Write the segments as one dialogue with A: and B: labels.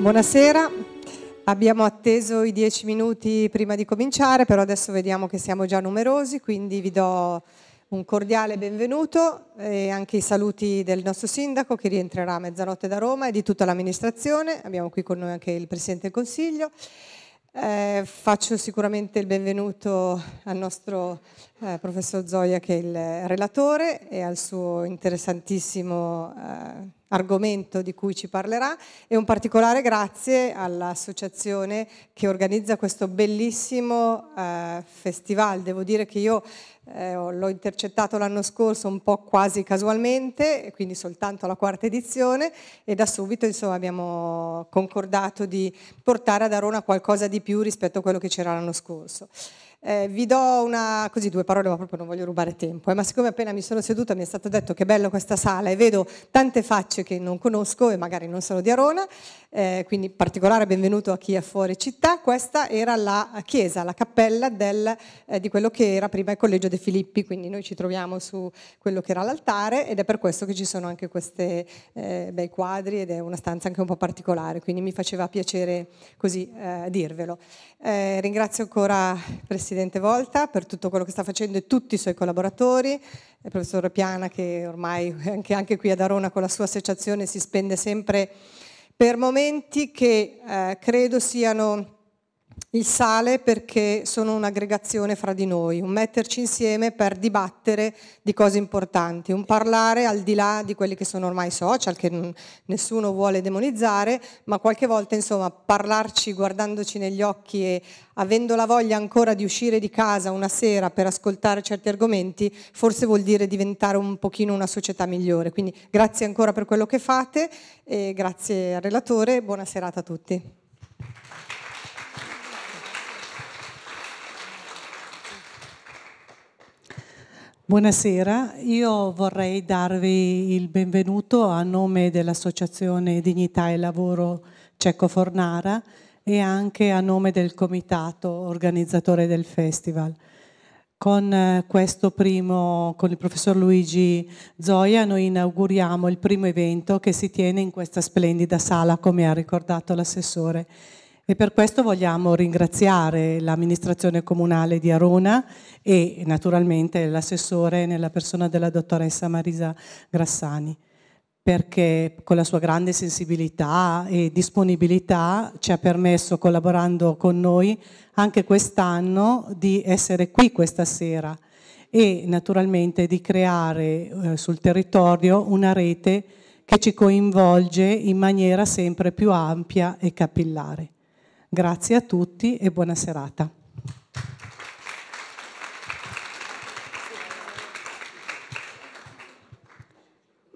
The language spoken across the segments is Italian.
A: Buonasera, abbiamo atteso i dieci minuti prima di cominciare, però adesso vediamo che siamo già numerosi, quindi vi do un cordiale benvenuto e anche i saluti del nostro sindaco che rientrerà a mezzanotte da Roma e di tutta l'amministrazione. Abbiamo qui con noi anche il Presidente del Consiglio. Eh, faccio sicuramente il benvenuto al nostro eh, professor Zoia che è il relatore e al suo interessantissimo eh, argomento di cui ci parlerà e un particolare grazie all'associazione che organizza questo bellissimo eh, festival. Devo dire che io eh, l'ho intercettato l'anno scorso un po' quasi casualmente, quindi soltanto la quarta edizione e da subito insomma, abbiamo concordato di portare ad Arona qualcosa di più rispetto a quello che c'era l'anno scorso. Eh, vi do una, così due parole, ma proprio non voglio rubare tempo, eh, ma siccome appena mi sono seduta mi è stato detto che bello questa sala e vedo tante facce che non conosco e magari non sono di Arona, eh, quindi particolare benvenuto a chi è fuori città, questa era la chiesa, la cappella del, eh, di quello che era prima il Collegio De Filippi, quindi noi ci troviamo su quello che era l'altare ed è per questo che ci sono anche questi eh, bei quadri ed è una stanza anche un po' particolare, quindi mi faceva piacere così eh, dirvelo. ringrazio ancora Presidente Presidente Volta per tutto quello che sta facendo e tutti i suoi collaboratori, il professor Piana che ormai anche, anche qui ad Arona con la sua associazione si spende sempre per momenti che eh, credo siano il sale perché sono un'aggregazione fra di noi, un metterci insieme per dibattere di cose importanti, un parlare al di là di quelli che sono ormai social, che nessuno vuole demonizzare, ma qualche volta insomma parlarci guardandoci negli occhi e avendo la voglia ancora di uscire di casa una sera per ascoltare certi argomenti, forse vuol dire diventare un pochino una società migliore. Quindi grazie ancora per quello che fate e grazie al relatore, buona serata a tutti.
B: Buonasera, io vorrei darvi il benvenuto a nome dell'Associazione Dignità e Lavoro Cecco Fornara e anche a nome del comitato organizzatore del festival. Con eh, questo primo, con il professor Luigi Zoia, noi inauguriamo il primo evento che si tiene in questa splendida sala, come ha ricordato l'assessore. E per questo vogliamo ringraziare l'amministrazione comunale di Arona e naturalmente l'assessore nella persona della dottoressa Marisa Grassani perché con la sua grande sensibilità e disponibilità ci ha permesso, collaborando con noi, anche quest'anno di essere qui questa sera e naturalmente di creare eh, sul territorio una rete che ci coinvolge in maniera sempre più ampia e capillare. Grazie a tutti e buona serata.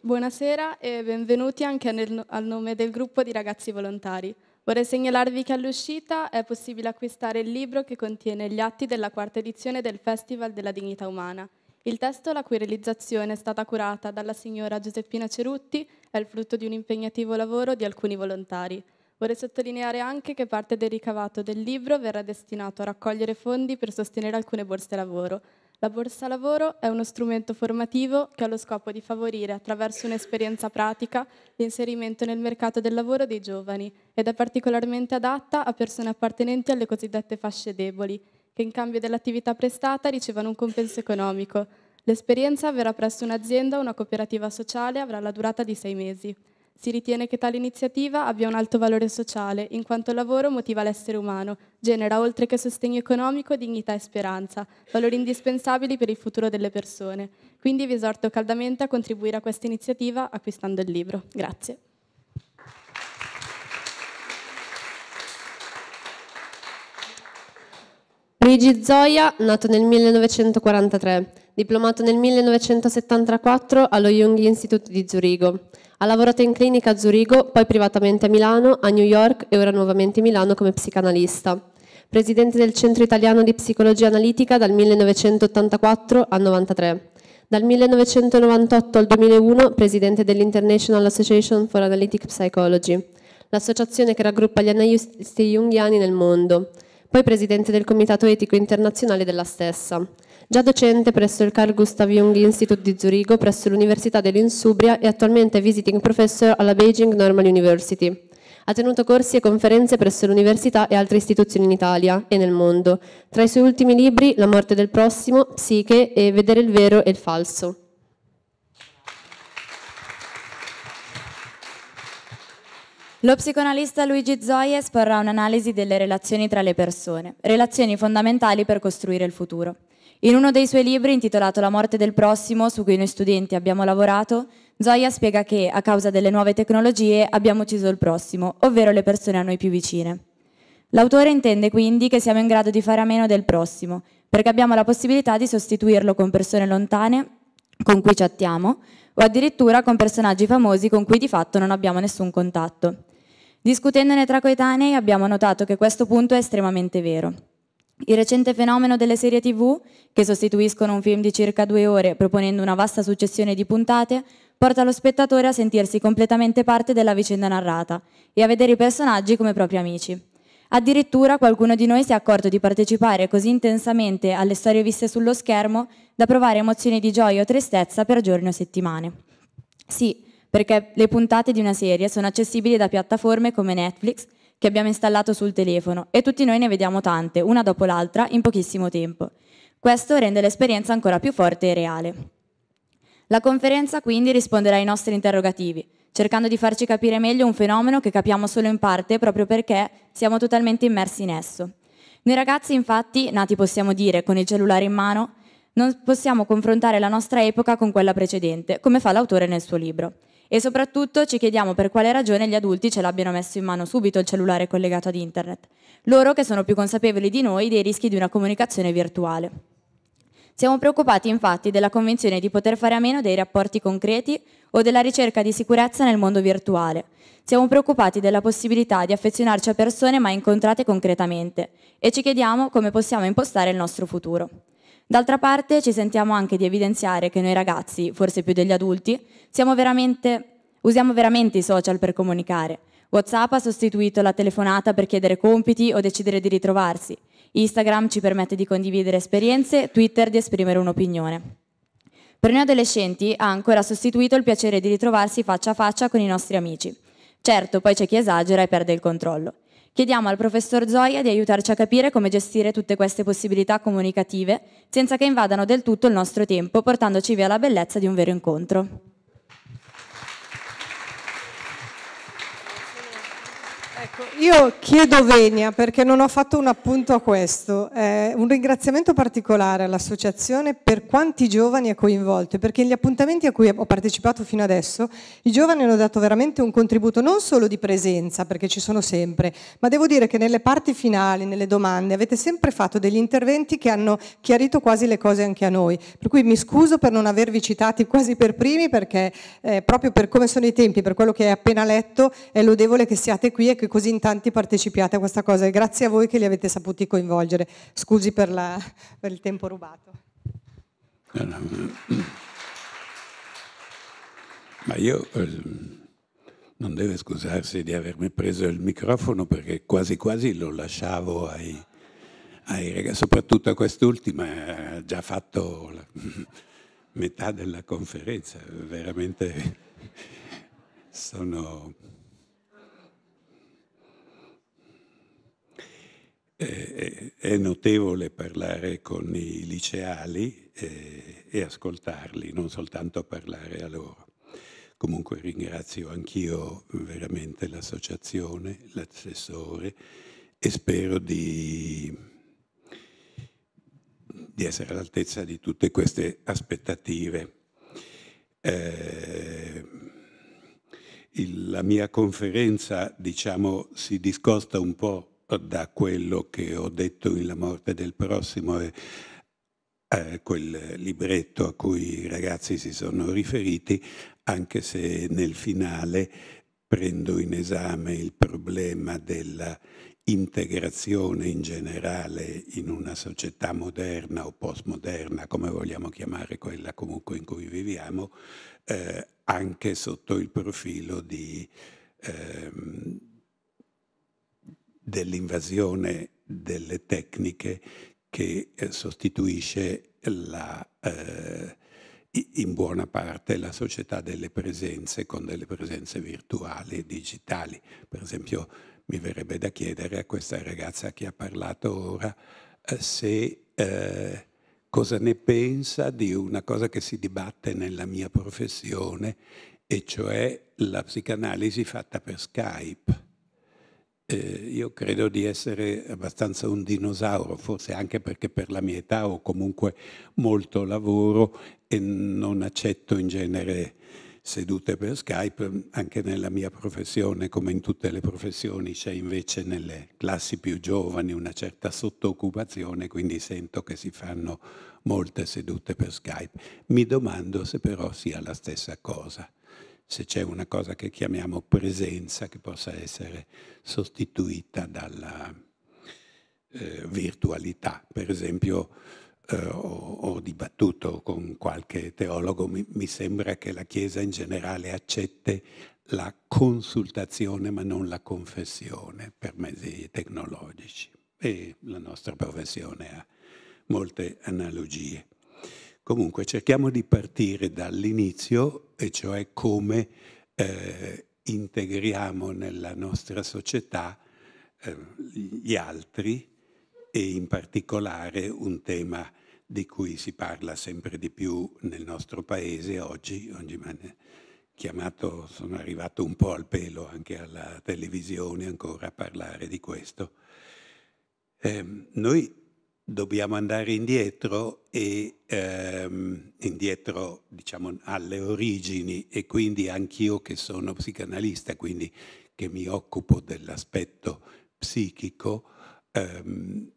C: Buonasera e benvenuti anche nel, al nome del gruppo di ragazzi volontari. Vorrei segnalarvi che all'uscita è possibile acquistare il libro che contiene gli atti della quarta edizione del Festival della Dignità Umana. Il testo, la cui realizzazione è stata curata dalla signora Giuseppina Cerutti, è il frutto di un impegnativo lavoro di alcuni volontari. Vorrei sottolineare anche che parte del ricavato del libro verrà destinato a raccogliere fondi per sostenere alcune borse lavoro. La borsa lavoro è uno strumento formativo che ha lo scopo di favorire, attraverso un'esperienza pratica, l'inserimento nel mercato del lavoro dei giovani ed è particolarmente adatta a persone appartenenti alle cosiddette fasce deboli, che in cambio dell'attività prestata ricevono un compenso economico. L'esperienza avverrà presso un'azienda o una cooperativa sociale e avrà la durata di sei mesi. Si ritiene che tale iniziativa abbia un alto valore sociale, in quanto il lavoro motiva l'essere umano, genera oltre che sostegno economico, dignità e speranza, valori indispensabili per il futuro delle persone. Quindi vi esorto caldamente a contribuire a questa iniziativa acquistando il libro. Grazie. Luigi Zoia, nato nel 1943, diplomato nel 1974 allo Jung Institute di Zurigo. Ha lavorato in clinica a Zurigo, poi privatamente a Milano, a New York e ora nuovamente a Milano come psicanalista. Presidente del Centro Italiano di Psicologia Analitica dal 1984 al 1993. Dal 1998 al 2001 presidente dell'International Association for Analytic Psychology, l'associazione che raggruppa gli analisti junghiani nel mondo. Poi presidente del Comitato Etico Internazionale della stessa. Già docente presso il Carl Gustav Jung Institute di Zurigo presso l'Università dell'Insubria e attualmente visiting professor alla Beijing Normal University. Ha tenuto corsi e conferenze presso l'università e altre istituzioni in Italia e nel mondo. Tra i suoi ultimi libri La morte del prossimo, Psiche e Vedere il vero e il falso. Lo psicoanalista
D: Luigi Zoia esporrà un'analisi delle relazioni tra le persone, relazioni fondamentali per costruire il futuro. In uno dei suoi libri, intitolato La morte del prossimo, su cui noi studenti abbiamo lavorato, Zoya spiega che, a causa delle nuove tecnologie, abbiamo ucciso il prossimo, ovvero le persone a noi più vicine. L'autore intende quindi che siamo in grado di fare a meno del prossimo, perché abbiamo la possibilità di sostituirlo con persone lontane con cui chattiamo, o addirittura con personaggi famosi con cui di fatto non abbiamo nessun contatto. Discutendone tra coetanei abbiamo notato che questo punto è estremamente vero. Il recente fenomeno delle serie tv, che sostituiscono un film di circa due ore proponendo una vasta successione di puntate, porta lo spettatore a sentirsi completamente parte della vicenda narrata e a vedere i personaggi come propri amici. Addirittura qualcuno di noi si è accorto di partecipare così intensamente alle storie viste sullo schermo da provare emozioni di gioia o tristezza per giorni o settimane. Sì, perché le puntate di una serie sono accessibili da piattaforme come Netflix, che abbiamo installato sul telefono e tutti noi ne vediamo tante, una dopo l'altra, in pochissimo tempo. Questo rende l'esperienza ancora più forte e reale. La conferenza quindi risponderà ai nostri interrogativi, cercando di farci capire meglio un fenomeno che capiamo solo in parte proprio perché siamo totalmente immersi in esso. Noi ragazzi infatti, nati possiamo dire con il cellulare in mano, non possiamo confrontare la nostra epoca con quella precedente, come fa l'autore nel suo libro e soprattutto ci chiediamo per quale ragione gli adulti ce l'abbiano messo in mano subito il cellulare collegato ad internet, loro che sono più consapevoli di noi dei rischi di una comunicazione virtuale. Siamo preoccupati infatti della convinzione di poter fare a meno dei rapporti concreti o della ricerca di sicurezza nel mondo virtuale. Siamo preoccupati della possibilità di affezionarci a persone mai incontrate concretamente e ci chiediamo come possiamo impostare il nostro futuro. D'altra parte ci sentiamo anche di evidenziare che noi ragazzi, forse più degli adulti, veramente, usiamo veramente i social per comunicare. WhatsApp ha sostituito la telefonata per chiedere compiti o decidere di ritrovarsi. Instagram ci permette di condividere esperienze, Twitter di esprimere un'opinione. Per noi adolescenti ha ancora sostituito il piacere di ritrovarsi faccia a faccia con i nostri amici. Certo, poi c'è chi esagera e perde il controllo. Chiediamo al professor Zoia di aiutarci a capire come gestire tutte queste possibilità comunicative senza che invadano del tutto il nostro tempo, portandoci via la bellezza di un vero incontro.
A: Ecco, io chiedo venia perché non ho fatto un appunto a questo. Eh, un ringraziamento particolare all'associazione per quanti giovani è coinvolto, perché negli appuntamenti a cui ho partecipato fino adesso i giovani hanno dato veramente un contributo non solo di presenza, perché ci sono sempre, ma devo dire che nelle parti finali, nelle domande, avete sempre fatto degli interventi che hanno chiarito quasi le cose anche a noi. Per cui mi scuso per non avervi citati quasi per primi, perché eh, proprio per come sono i tempi, per quello che hai appena letto, è lodevole che siate qui e che così in tanti partecipiate a questa cosa e grazie a voi che li avete saputi coinvolgere. Scusi per, la, per il tempo rubato.
E: Eh, ma io ehm, non deve scusarsi di avermi preso il microfono perché quasi quasi lo lasciavo ai, ai ragazzi, soprattutto a quest'ultima, ha eh, già fatto la, metà della conferenza, veramente sono Eh, eh, è notevole parlare con i liceali eh, e ascoltarli, non soltanto parlare a loro. Comunque ringrazio anch'io veramente l'associazione, l'assessore e spero di, di essere all'altezza di tutte queste aspettative. Eh, il, la mia conferenza, diciamo, si discosta un po' da quello che ho detto in La morte del prossimo e eh, quel libretto a cui i ragazzi si sono riferiti, anche se nel finale prendo in esame il problema della integrazione in generale in una società moderna o postmoderna, come vogliamo chiamare quella comunque in cui viviamo, eh, anche sotto il profilo di... Ehm, dell'invasione delle tecniche che eh, sostituisce la, eh, in buona parte la società delle presenze con delle presenze virtuali e digitali. Per esempio mi verrebbe da chiedere a questa ragazza che ha parlato ora eh, se eh, cosa ne pensa di una cosa che si dibatte nella mia professione, e cioè la psicanalisi fatta per Skype eh, io credo di essere abbastanza un dinosauro, forse anche perché per la mia età ho comunque molto lavoro e non accetto in genere sedute per Skype, anche nella mia professione, come in tutte le professioni, c'è invece nelle classi più giovani una certa sottooccupazione, quindi sento che si fanno molte sedute per Skype. Mi domando se però sia la stessa cosa se c'è una cosa che chiamiamo presenza che possa essere sostituita dalla eh, virtualità. Per esempio eh, ho, ho, dibattuto con qualche teologo, mi, mi sembra che la Chiesa in generale accette la consultazione ma non la confessione per mezzi tecnologici e la nostra professione ha molte analogie. Comunque cerchiamo di partire dall'inizio, e cioè come eh, integriamo nella nostra società eh, gli altri e in particolare un tema di cui si parla sempre di più nel nostro paese oggi, oggi chiamato, sono arrivato un po' al pelo anche alla televisione ancora a parlare di questo. Eh, noi dobbiamo andare indietro e ehm, indietro diciamo alle origini e quindi anch'io che sono psicanalista, quindi che mi occupo dell'aspetto psichico, ehm,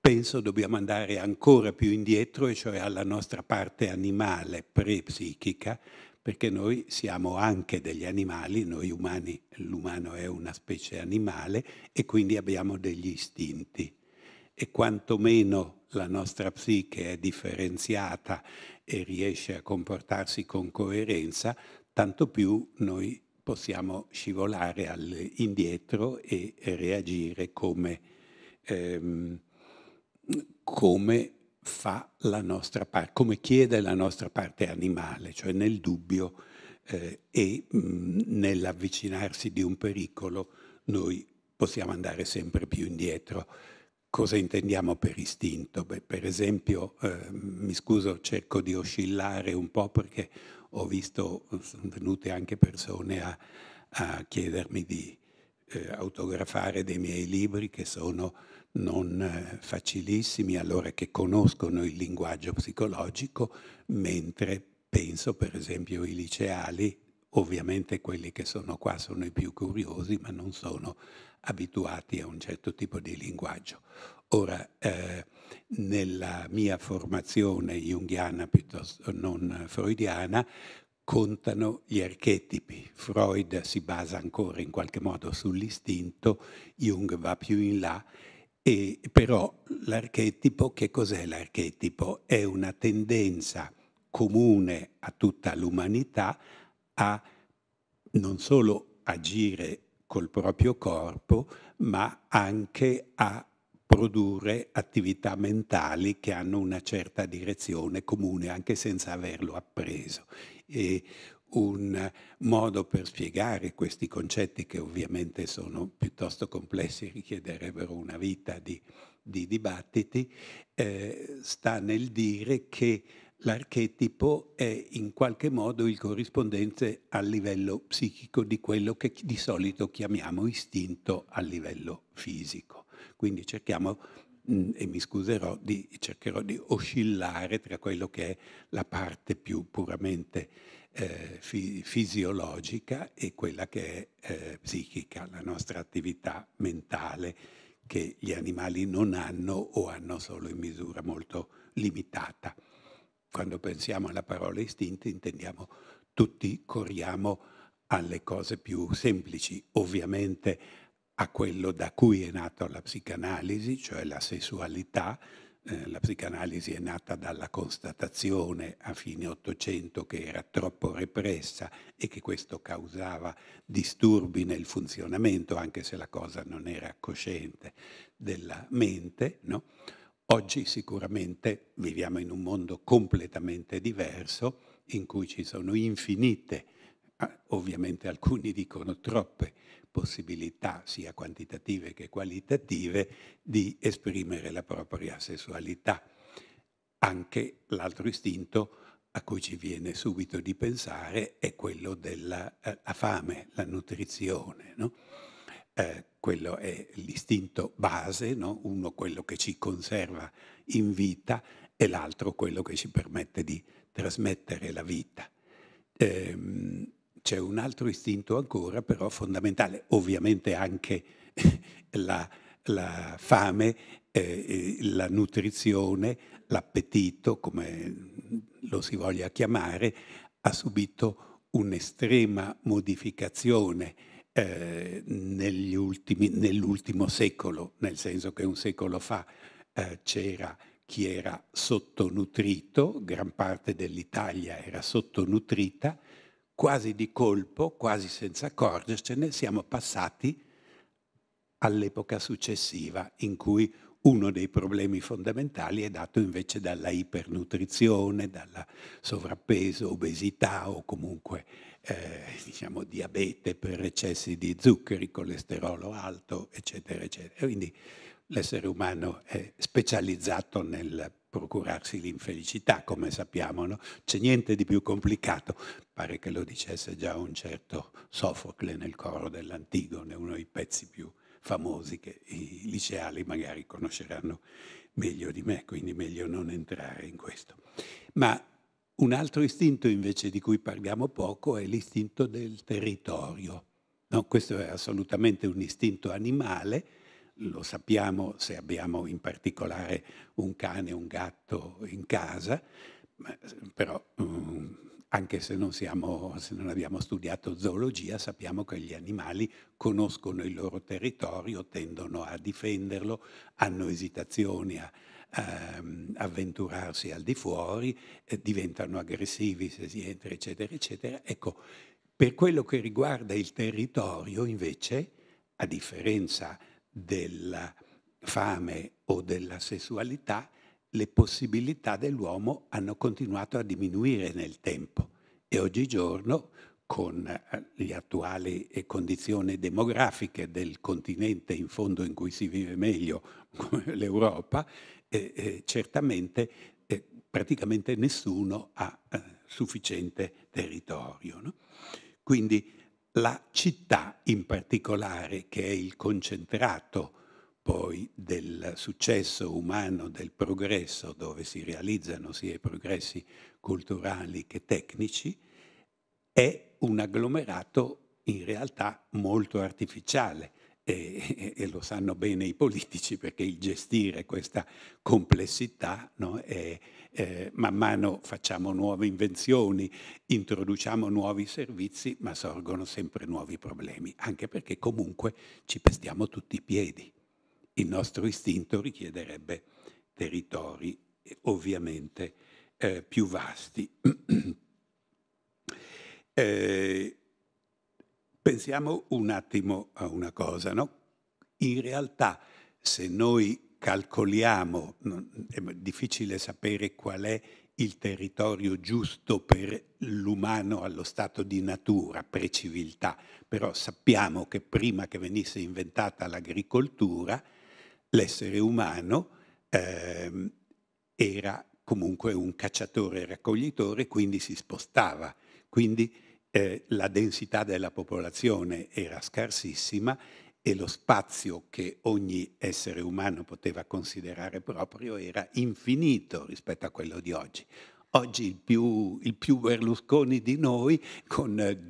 E: penso dobbiamo andare ancora più indietro, e cioè alla nostra parte animale pre-psichica, perché noi siamo anche degli animali, noi umani, l'umano è una specie animale e quindi abbiamo degli istinti e quantomeno la nostra psiche è differenziata e riesce a comportarsi con coerenza, tanto più noi possiamo scivolare indietro e reagire come, ehm, come fa la nostra parte, come chiede la nostra parte animale, cioè nel dubbio eh, e mh, mm, nell'avvicinarsi di un pericolo noi possiamo andare sempre più indietro cosa intendiamo per istinto? Beh, per esempio, eh, mi scuso, cerco di oscillare un po' perché ho visto, sono venute anche persone a, a chiedermi di eh, autografare dei miei libri che sono non eh, facilissimi, allora che conoscono il linguaggio psicologico, mentre penso per esempio ai liceali, ovviamente quelli che sono qua sono i più curiosi, ma non sono abituati a un certo tipo di linguaggio. Ora, eh, nella mia formazione junghiana piuttosto non freudiana, contano gli archetipi. Freud si basa ancora in qualche modo sull'istinto, Jung va più in là, e, però l'archetipo, che cos'è l'archetipo? È una tendenza comune a tutta l'umanità a non solo agire col proprio corpo, ma anche a produrre attività mentali che hanno una certa direzione comune anche senza averlo appreso. E un modo per spiegare questi concetti che ovviamente sono piuttosto complessi, e richiederebbero una vita di, di dibattiti, eh, sta nel dire che l'archetipo è in qualche modo il corrispondente al livello psichico di quello che di solito chiamiamo istinto a livello fisico. Quindi cerchiamo, e mi scuserò, di, cercherò di oscillare tra quello che è la parte più puramente eh, fi- fisiologica e quella che è eh, psichica, la nostra attività mentale che gli animali non hanno o hanno solo in misura molto limitata quando pensiamo alla parola istinti intendiamo tutti corriamo alle cose più semplici, ovviamente a quello da cui è nata la psicanalisi, cioè la sessualità. Eh, la psicanalisi è nata dalla constatazione a fine Ottocento che era troppo repressa e che questo causava disturbi nel funzionamento, anche se la cosa non era cosciente, della mente. No? Oggi sicuramente viviamo in un mondo completamente diverso in cui ci sono infinite, ah, ovviamente alcuni dicono troppe, possibilità sia quantitative che qualitative di esprimere la propria sessualità. Anche l'altro istinto a cui ci viene subito di pensare è quello della eh, fame, la nutrizione. No? eh, quello è l'istinto base, no? uno quello che ci conserva in vita e l'altro quello che ci permette di trasmettere la vita. Ehm, c'è un altro istinto ancora però fondamentale, ovviamente anche la, la fame, eh, la nutrizione, l'appetito, come lo si voglia chiamare, ha subito un'estrema modificazione eh, ultimi, nell'ultimo secolo, nel senso che un secolo fa eh, c'era chi era sottonutrito, gran parte dell'Italia era sottonutrita, quasi di colpo, quasi senza accorgercene, siamo passati all'epoca successiva in cui uno dei problemi fondamentali è dato invece dalla ipernutrizione, dalla sovrappeso, obesità o comunque eh, diciamo, diabete per eccessi di zuccheri, colesterolo alto, eccetera, eccetera. Quindi l'essere umano è specializzato nel procurarsi l'infelicità, come sappiamo, no? c'è niente di più complicato. Pare che lo dicesse già un certo Sofocle nel coro dell'Antigone, uno dei pezzi più famosi che i liceali magari conosceranno meglio di me, quindi meglio non entrare in questo. Ma un altro istinto invece di cui parliamo poco è l'istinto del territorio. No, questo è assolutamente un istinto animale, lo sappiamo se abbiamo in particolare un cane o un gatto in casa, però mm, anche se non, siamo, se non abbiamo studiato zoologia sappiamo che gli animali conoscono il loro territorio, tendono a difenderlo, hanno esitazioni a ehm, avventurarsi al di fuori, eh, diventano aggressivi se si entra, eccetera, eccetera. Ecco, per quello che riguarda il territorio, invece, a differenza della fame o della sessualità, le possibilità dell'uomo hanno continuato a diminuire nel tempo e oggigiorno con eh, le attuali eh, condizioni demografiche del continente in fondo in cui si vive meglio, come l'Europa, eh, certamente praticamente nessuno ha eh, sufficiente territorio. No? Quindi la città in particolare, che è il concentrato poi del successo umano, del progresso, dove si realizzano sia i progressi culturali che tecnici, è un agglomerato in realtà molto artificiale, e, e, lo sanno bene i politici perché il gestire questa complessità, no, è, eh, man mano facciamo nuove invenzioni, introduciamo nuovi servizi, ma sorgono sempre nuovi problemi, anche perché comunque ci pestiamo tutti i piedi. Il nostro istinto richiederebbe territori eh, ovviamente eh, più vasti. eh, Pensiamo un attimo a una cosa, no? In realtà, se noi calcoliamo, è difficile sapere qual è il territorio giusto per l'umano allo stato di natura, preciviltà, però sappiamo che prima che venisse inventata l'agricoltura, l'essere umano eh, era comunque un cacciatore-raccoglitore, quindi si spostava. Quindi eh, la densità della popolazione era scarsissima e lo spazio che ogni essere umano poteva considerare proprio era infinito rispetto a quello di oggi. Oggi il più, il più Berlusconi di noi, con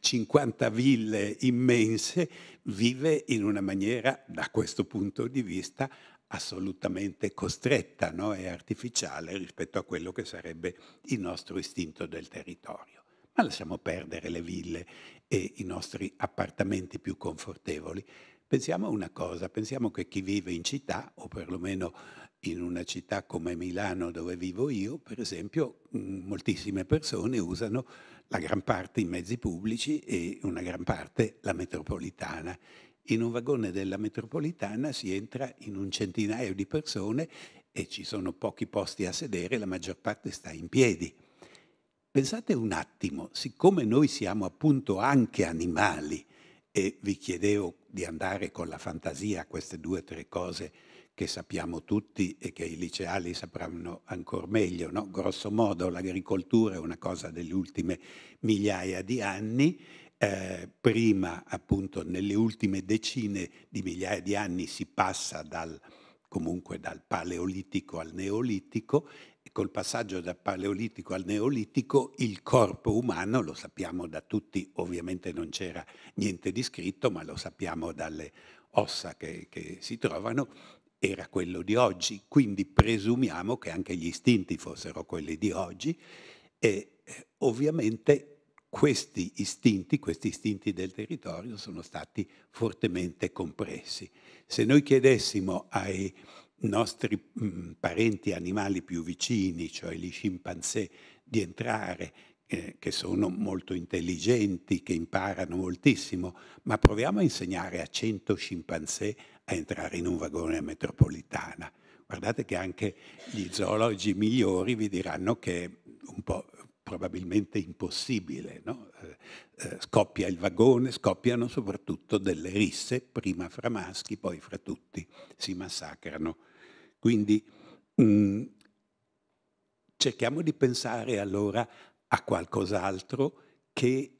E: 50 eh, ville immense, vive in una maniera, da questo punto di vista, assolutamente costretta no? e artificiale rispetto a quello che sarebbe il nostro istinto del territorio ma lasciamo perdere le ville e i nostri appartamenti più confortevoli. Pensiamo a una cosa, pensiamo che chi vive in città, o perlomeno in una città come Milano dove vivo io, per esempio, mm, moltissime persone usano la gran parte i mezzi pubblici e una gran parte la metropolitana. In un vagone della metropolitana si entra in un centinaio di persone e ci sono pochi posti a sedere, la maggior parte sta in piedi. Pensate un attimo, siccome noi siamo appunto anche animali, e vi chiedevo di andare con la fantasia a queste due o tre cose che sappiamo tutti e che i liceali sapranno ancora meglio, no? grosso modo l'agricoltura è una cosa delle ultime migliaia di anni, eh, prima appunto nelle ultime decine di migliaia di anni si passa dal, comunque dal paleolitico al neolitico col passaggio dal Paleolitico al Neolitico il corpo umano, lo sappiamo da tutti, ovviamente non c'era niente di scritto, ma lo sappiamo dalle ossa che, che si trovano, era quello di oggi. Quindi presumiamo che anche gli istinti fossero quelli di oggi e eh, ovviamente questi istinti, questi istinti del territorio sono stati fortemente compressi. Se noi chiedessimo ai nostri mm, parenti animali più vicini, cioè gli scimpanzé, di entrare, eh, che sono molto intelligenti, che imparano moltissimo, ma proviamo a insegnare a 100 scimpanzé a entrare in un vagone metropolitana. Guardate che anche gli zoologi migliori vi diranno che è un po' probabilmente impossibile. No? Eh, eh scoppia il vagone, scoppiano soprattutto delle risse, prima fra maschi, poi fra tutti si massacrano quindi mh, mm, cerchiamo di pensare allora a qualcos'altro che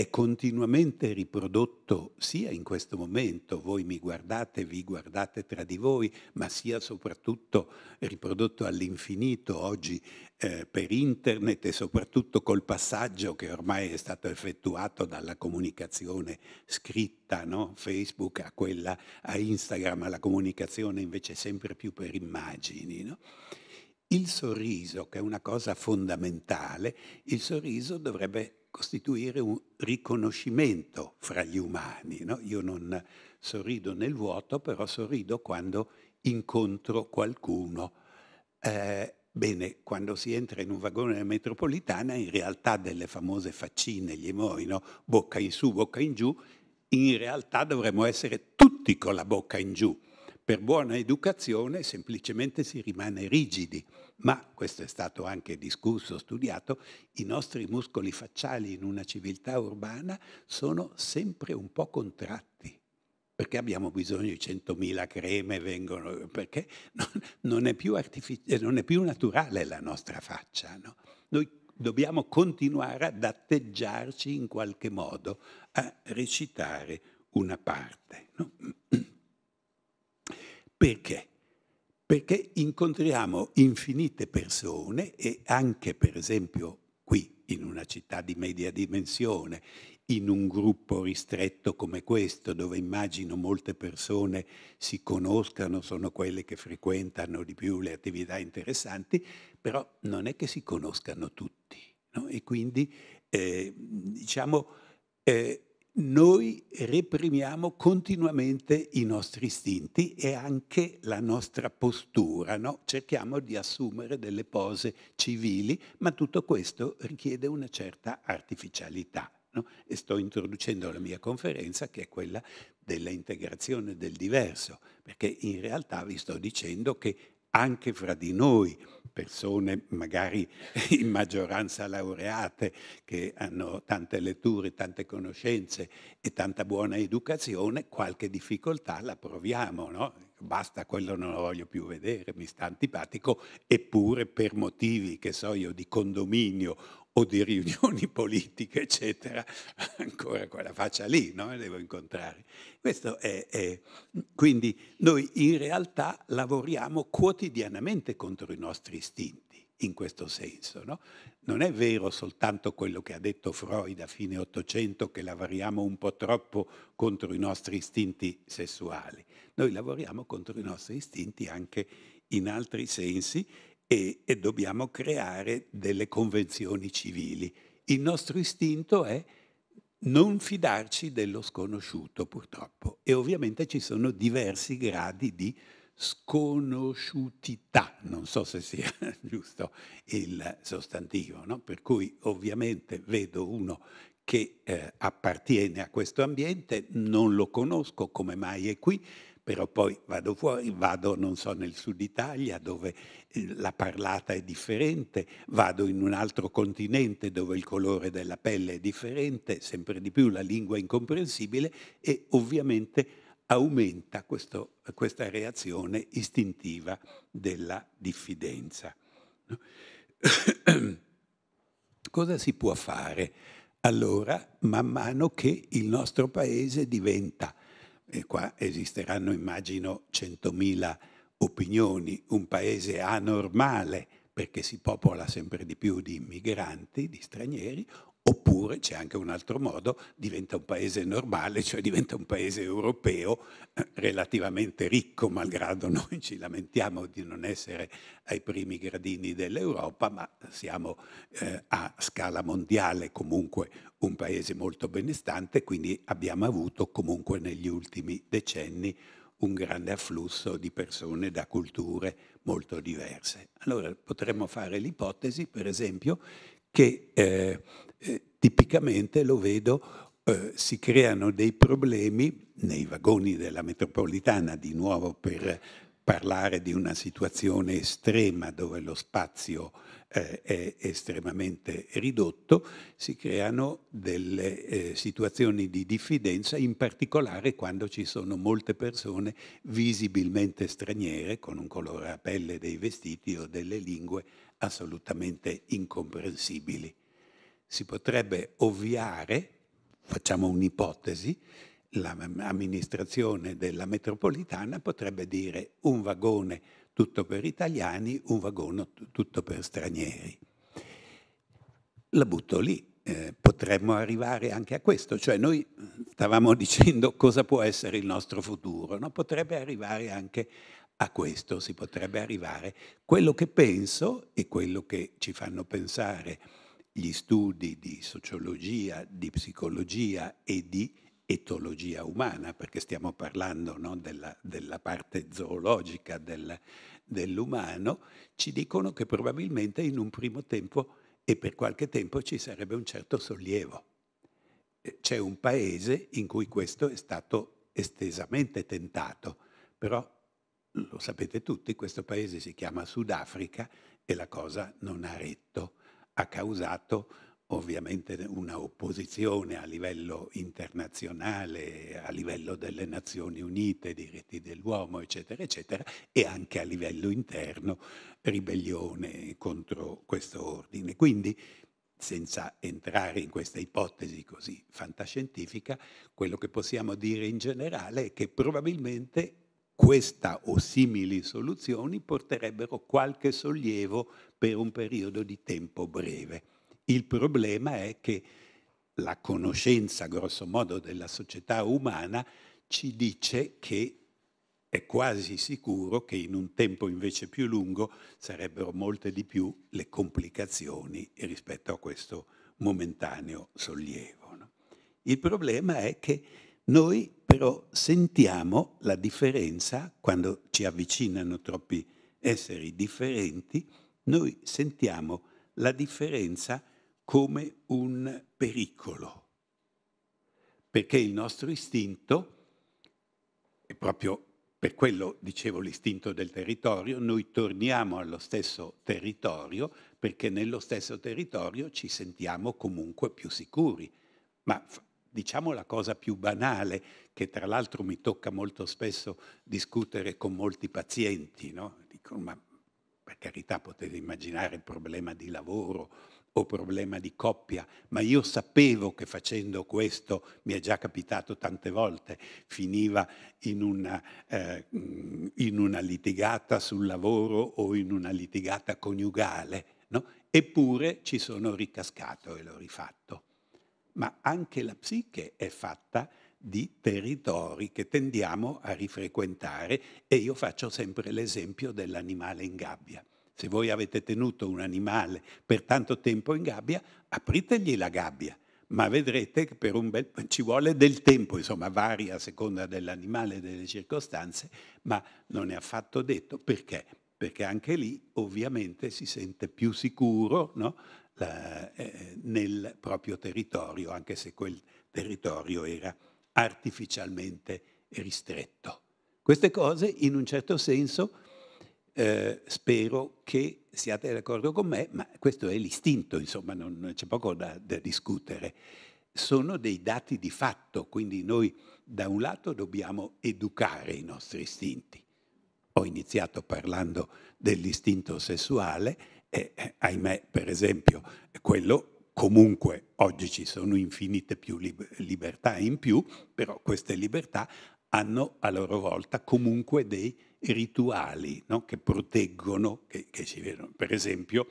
E: è continuamente riprodotto sia in questo momento, voi mi guardate, vi guardate tra di voi, ma sia soprattutto riprodotto all'infinito oggi eh, per internet e soprattutto col passaggio che ormai è stato effettuato dalla comunicazione scritta, no? Facebook a quella a Instagram, alla comunicazione invece sempre più per immagini. No? Il sorriso, che è una cosa fondamentale, il sorriso dovrebbe costituire un riconoscimento fra gli umani. No? Io non sorrido nel vuoto, però sorrido quando incontro qualcuno. Eh, bene, quando si entra in un vagone della metropolitana, in realtà delle famose faccine, gli emoi, no? bocca in su, bocca in giù, in realtà dovremmo essere tutti con la bocca in giù, per buona educazione semplicemente si rimane rigidi, ma questo è stato anche discusso, studiato, i nostri muscoli facciali in una civiltà urbana sono sempre un po' contratti, perché abbiamo bisogno di 100.000 creme, vengono, perché non, non, è artific- eh, non, è più naturale la nostra faccia. No? Noi dobbiamo continuare ad atteggiarci in qualche modo, a recitare una parte. No? Perché? Perché incontriamo infinite persone e anche per esempio qui in una città di media dimensione, in un gruppo ristretto come questo, dove immagino molte persone si conoscano, sono quelle che frequentano di più le attività interessanti, però non è che si conoscano tutti. No? E quindi, eh, diciamo, eh, noi reprimiamo continuamente i nostri istinti e anche la nostra postura, no? cerchiamo di assumere delle pose civili, ma tutto questo richiede una certa artificialità. No? E sto introducendo la mia conferenza che è quella della integrazione del diverso, perché in realtà vi sto dicendo che anche fra di noi, persone magari in maggioranza laureate che hanno tante letture, tante conoscenze e tanta buona educazione, qualche difficoltà la proviamo, no? Basta, quello non lo voglio più vedere, mi sta antipatico, eppure per motivi che so io di condominio o di riunioni politiche, eccetera, ancora quella faccia lì, no? devo incontrare. È, è, quindi noi in realtà lavoriamo quotidianamente contro i nostri istinti, in questo senso. No? Non è vero soltanto quello che ha detto Freud a fine Ottocento, che lavoriamo un po' troppo contro i nostri istinti sessuali. Noi lavoriamo contro i nostri istinti anche in altri sensi e, e dobbiamo creare delle convenzioni civili. Il nostro istinto è non fidarci dello sconosciuto, purtroppo. E ovviamente ci sono diversi gradi di sconosciutità, non so se sia giusto il sostantivo, no? per cui ovviamente vedo uno che eh, appartiene a questo ambiente, non lo conosco, come mai è qui, però poi vado fuori, vado non so nel sud Italia dove eh, la parlata è differente, vado in un altro continente dove il colore della pelle è differente, sempre di più la lingua è incomprensibile e ovviamente aumenta questo, questa reazione istintiva della diffidenza. Cosa si può fare allora man mano che il nostro paese diventa e qua esisteranno immagino 100.000 opinioni, un paese anormale perché si popola sempre di più di immigranti, di stranieri, Oppure c'è anche un altro modo, diventa un paese normale, cioè diventa un paese europeo eh, relativamente ricco, malgrado noi ci lamentiamo di non essere ai primi gradini dell'Europa, ma siamo eh, a scala mondiale comunque un paese molto benestante, quindi abbiamo avuto comunque negli ultimi decenni un grande afflusso di persone da culture molto diverse. Allora potremmo fare l'ipotesi, per esempio, che eh, eh, tipicamente lo vedo, eh, si creano dei problemi nei vagoni della metropolitana, di nuovo per parlare di una situazione estrema dove lo spazio eh, è estremamente ridotto, si creano delle eh, situazioni di diffidenza, in particolare quando ci sono molte persone visibilmente straniere, con un colore a pelle dei vestiti o delle lingue assolutamente incomprensibili si potrebbe ovviare, facciamo un'ipotesi, l'amministrazione della metropolitana potrebbe dire un vagone tutto per italiani, un vagone tutto per stranieri. La butto lì, eh, potremmo arrivare anche a questo, cioè noi stavamo dicendo cosa può essere il nostro futuro, no? potrebbe arrivare anche a questo, si potrebbe arrivare. Quello che penso e quello che ci fanno pensare gli studi di sociologia, di psicologia e di etologia umana, perché stiamo parlando no, della, della, parte zoologica del, dell'umano, ci dicono che probabilmente in un primo tempo e per qualche tempo ci sarebbe un certo sollievo. Eh, c'è un paese in cui questo è stato estesamente tentato, però lo sapete tutti, questo paese si chiama Sudafrica e la cosa non ha retto ha causato ovviamente una opposizione a livello internazionale, a livello delle Nazioni Unite, diritti dell'uomo, eccetera, eccetera, e anche a livello interno ribellione contro questo ordine. Quindi, senza entrare in questa ipotesi così fantascientifica, quello che possiamo dire in generale è che probabilmente questa o simili soluzioni porterebbero qualche sollievo per un periodo di tempo breve. Il problema è che la conoscenza, grosso modo, della società umana ci dice che è quasi sicuro che in un tempo invece più lungo sarebbero molte di più le complicazioni rispetto a questo momentaneo sollievo. No? Il problema è che noi però sentiamo la differenza quando ci avvicinano troppi esseri differenti, noi sentiamo la differenza come un pericolo, perché il nostro istinto, e proprio per quello dicevo l'istinto del territorio, noi torniamo allo stesso territorio perché nello stesso territorio ci sentiamo comunque più sicuri, ma diciamo la cosa più banale, che tra l'altro mi tocca molto spesso discutere con molti pazienti, no? dicono ma per carità potete immaginare il problema di lavoro o problema di coppia, ma io sapevo che facendo questo, mi è già capitato tante volte, finiva in una, eh, mm, in una litigata sul lavoro o in una litigata coniugale, no? eppure ci sono ricascato e l'ho rifatto ma anche la psiche è fatta di territori che tendiamo a rifrequentare e io faccio sempre l'esempio dell'animale in gabbia. Se voi avete tenuto un animale per tanto tempo in gabbia, apritegli la gabbia, ma vedrete che per un bel... ci vuole del tempo, insomma, varia a seconda dell'animale e delle circostanze, ma non è affatto detto perché? Perché anche lì ovviamente si sente più sicuro, no? la, eh, nel proprio territorio, anche se quel territorio era artificialmente ristretto. Queste cose, in un certo senso, eh, spero che siate d'accordo con me, ma questo è l'istinto, insomma, non, c'è poco da, da discutere. Sono dei dati di fatto, quindi noi da un lato dobbiamo educare i nostri istinti. Ho iniziato parlando dell'istinto sessuale, e eh, ahimè, per esempio, quello comunque oggi ci sono infinite più liber- libertà in più, però queste libertà hanno a loro volta comunque dei rituali no? che proteggono, che, che, ci vedono. Per esempio,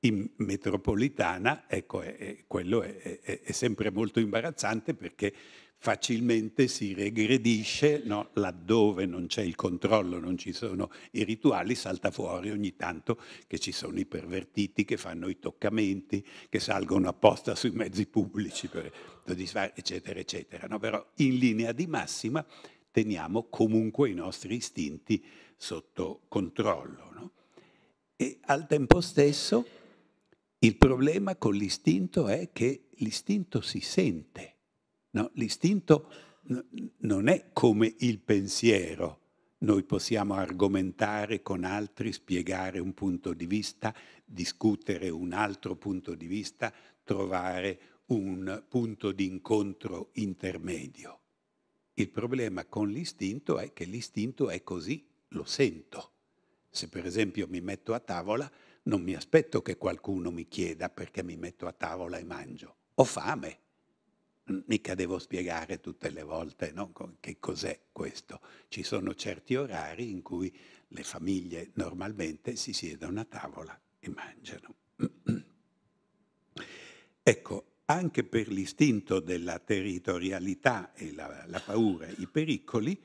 E: in metropolitana, ecco, è, è, quello è, è, sempre molto imbarazzante perché facilmente si regredisce, no? laddove non c'è il controllo, non ci sono i rituali, salta fuori ogni tanto che ci sono i pervertiti che fanno i toccamenti, che salgono apposta sui mezzi pubblici per soddisfare, eccetera, eccetera. No, però in linea di massima teniamo comunque i nostri istinti sotto controllo. No? E al tempo stesso il problema con l'istinto è che l'istinto si sente No, l'istinto non è come il pensiero. Noi possiamo argomentare con altri, spiegare un punto di vista, discutere un altro punto di vista, trovare un punto di incontro intermedio. Il problema con l'istinto è che l'istinto è così, lo sento. Se per esempio mi metto a tavola, non mi aspetto che qualcuno mi chieda perché mi metto a tavola e mangio. Ho fame, mica devo spiegare tutte le volte no? che cos'è questo. Ci sono certi orari in cui le famiglie normalmente si siedono a tavola e mangiano. ecco, anche per l'istinto della territorialità e la, la paura, i pericoli,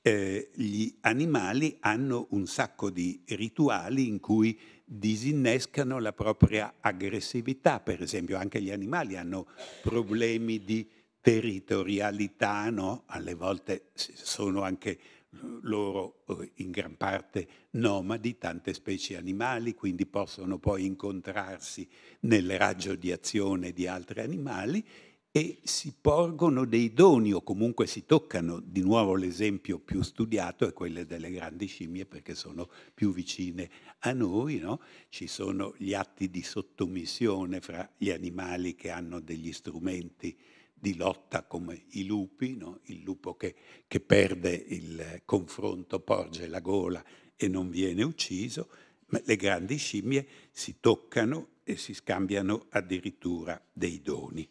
E: eh, gli animali hanno un sacco di rituali in cui disinnescano la propria aggressività. Per esempio anche gli animali hanno problemi di territorialità, no? alle volte sono anche loro eh, in gran parte nomadi, tante specie animali, quindi possono poi incontrarsi nel raggio di azione di altri animali e si porgono dei doni o comunque si toccano. Di nuovo l'esempio più studiato è quello delle grandi scimmie perché sono più vicine a noi. No? Ci sono gli atti di sottomissione fra gli animali che hanno degli strumenti di lotta come i lupi, no? il lupo che, che perde il confronto porge la gola e non viene ucciso, ma le grandi scimmie si toccano e si scambiano addirittura dei doni.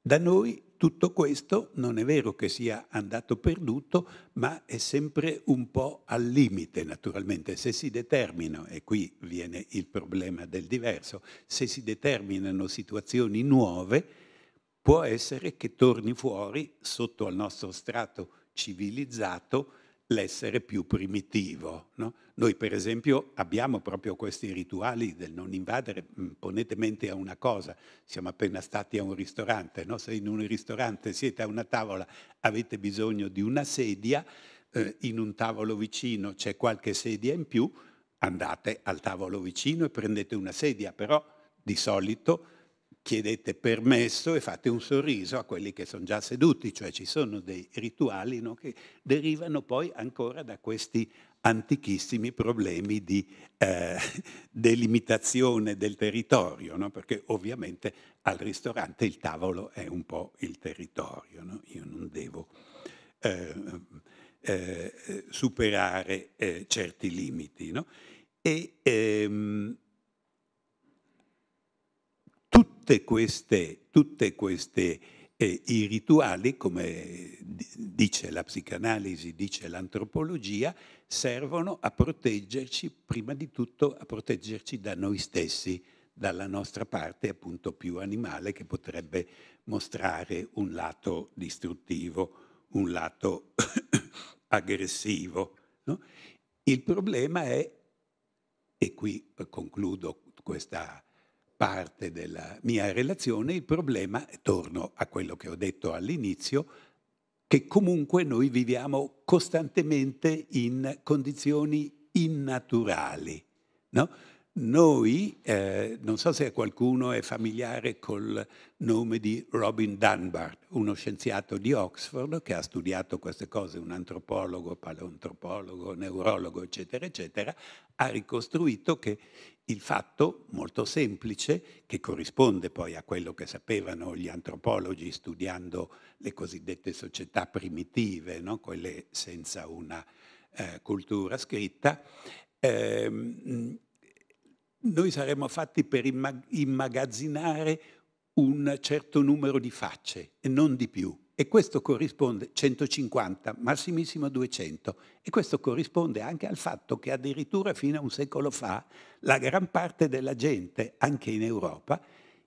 E: Da noi tutto questo non è vero che sia andato perduto, ma è sempre un po' al limite, naturalmente. Se si determinano, e qui viene il problema del diverso, se si determinano situazioni nuove, può essere che torni fuori sotto al nostro strato civilizzato l'essere più primitivo. No? Noi per esempio abbiamo proprio questi rituali del non invadere, mm, ponete mente a una cosa, siamo appena stati a un ristorante, no? se in un ristorante siete a una tavola avete bisogno di una sedia, eh, in un tavolo vicino c'è qualche sedia in più, andate al tavolo vicino e prendete una sedia, però di solito chiedete permesso e fate un sorriso a quelli che sono già seduti, cioè ci sono dei rituali no, che derivano poi ancora da questi antichissimi problemi di eh, delimitazione del territorio, no? perché ovviamente al ristorante il tavolo è un po' il territorio, no? io non devo eh, eh, superare eh, certi limiti. E, ehm, tutte queste, tutte queste eh, i rituali, come dice la psicanalisi, dice l'antropologia, servono a proteggerci, prima di tutto a proteggerci da noi stessi, dalla nostra parte appunto più animale che potrebbe mostrare un lato distruttivo, un lato aggressivo. No? Il problema è, e qui concludo questa parte della mia relazione il problema, torno a quello che ho detto all'inizio, che comunque noi viviamo costantemente in condizioni innaturali. No? Noi, eh, non so se a qualcuno è familiare col nome di Robin Dunbar, uno scienziato di Oxford che ha studiato queste cose, un antropologo, paleontropologo, neurologo, eccetera, eccetera, ha ricostruito che il fatto molto semplice, che corrisponde poi a quello che sapevano gli antropologi studiando le cosiddette società primitive, no? quelle senza una eh, cultura scritta, ehm, noi saremmo fatti per immag- immagazzinare un certo numero di facce e non di più e questo corrisponde 150, massimissimo 200 e questo corrisponde anche al fatto che addirittura fino a un secolo fa la gran parte della gente, anche in Europa,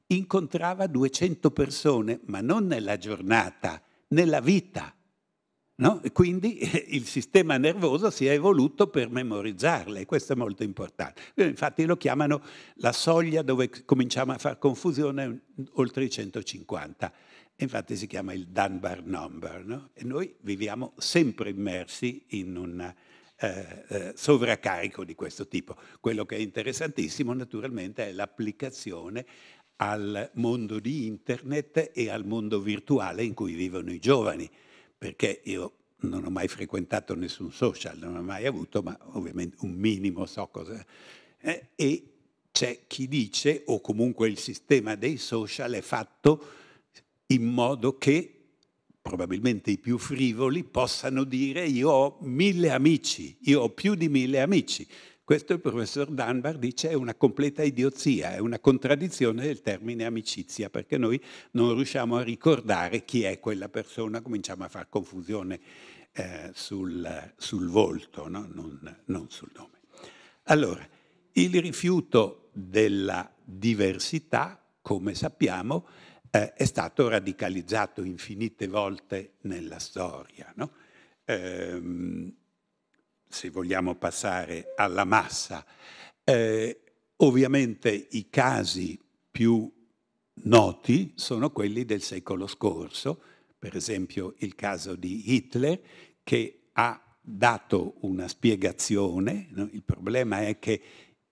E: incontrava 200 persone, ma non nella giornata, nella vita. No? quindi eh, il sistema nervoso si è evoluto per memorizzarle, questo è molto importante. Infatti lo chiamano la soglia dove cominciamo a far confusione oltre i 150 infatti si chiama il Dunbar Number. No? E noi viviamo sempre immersi in un eh, eh, sovraccarico di questo tipo. Quello che è interessantissimo naturalmente è l'applicazione al mondo di internet e al mondo virtuale in cui vivono i giovani, perché io non ho mai frequentato nessun social, non ho mai avuto, ma ovviamente un minimo so cosa. Eh, e c'è chi dice, o comunque il sistema dei social è fatto in modo che probabilmente i più frivoli possano dire io ho mille amici, io ho più di mille amici. Questo il professor Dunbar dice è una completa idiozia, è una contraddizione del termine amicizia, perché noi non riusciamo a ricordare chi è quella persona, cominciamo a fare confusione eh, sul, sul, volto, no? non, non sul nome. Allora, il rifiuto della diversità, come sappiamo, eh, è stato radicalizzato infinite volte nella storia. No? Eh, se vogliamo passare alla massa, eh, ovviamente i casi più noti sono quelli del secolo scorso, per esempio il caso di Hitler che ha dato una spiegazione, no? il problema è che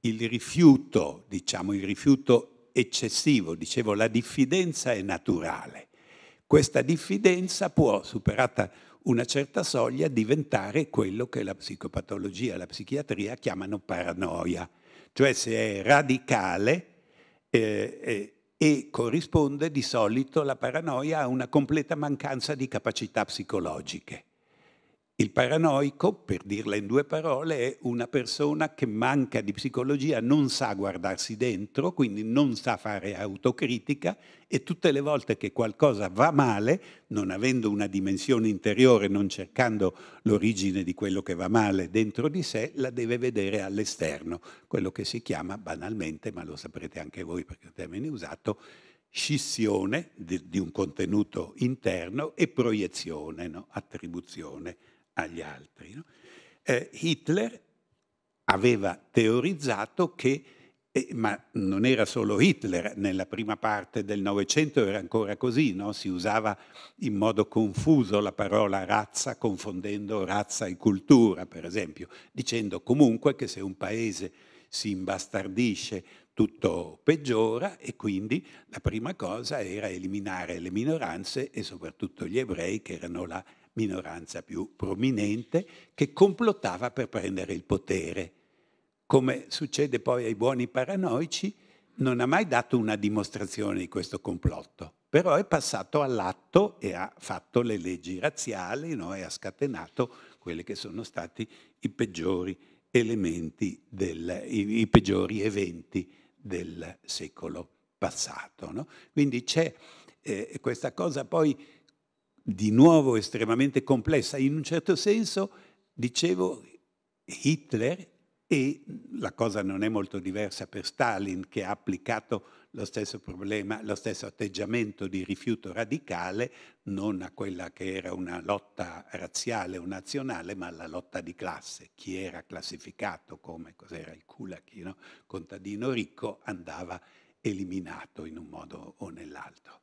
E: il rifiuto, diciamo il rifiuto eccessivo, dicevo la diffidenza è naturale. Questa diffidenza può, superata una certa soglia, diventare quello che la psicopatologia e la psichiatria chiamano paranoia, cioè se è radicale eh, eh, e corrisponde di solito la paranoia a una completa mancanza di capacità psicologiche. Il paranoico, per dirla in due parole, è una persona che manca di psicologia, non sa guardarsi dentro, quindi non sa fare autocritica e tutte le volte che qualcosa va male, non avendo una dimensione interiore, non cercando l'origine di quello che va male dentro di sé, la deve vedere all'esterno, quello che si chiama banalmente, ma lo saprete anche voi perché il termine è usato, scissione di, di un contenuto interno e proiezione, no? attribuzione agli altri. No? Eh, Hitler aveva teorizzato che, eh, ma non era solo Hitler, nella prima parte del Novecento era ancora così, no? si usava in modo confuso la parola razza confondendo razza e cultura, per esempio, dicendo comunque che se un paese si imbastardisce tutto peggiora e quindi la prima cosa era eliminare le minoranze e soprattutto gli ebrei che erano la minoranza più prominente, che complottava per prendere il potere. Come succede poi ai buoni paranoici, non ha mai dato una dimostrazione di questo complotto, però è passato all'atto e ha fatto le leggi razziali no? e ha scatenato quelli che sono stati i peggiori elementi, del, i, i, peggiori eventi del secolo passato. No? Quindi c'è eh, questa cosa poi di nuovo estremamente complessa. In un certo senso, dicevo, Hitler, e la cosa non è molto diversa per Stalin, che ha applicato lo stesso problema, lo stesso atteggiamento di rifiuto radicale, non a quella che era una lotta razziale o nazionale, ma alla lotta di classe. Chi era classificato come cos'era il culachino, contadino ricco, andava eliminato in un modo o nell'altro.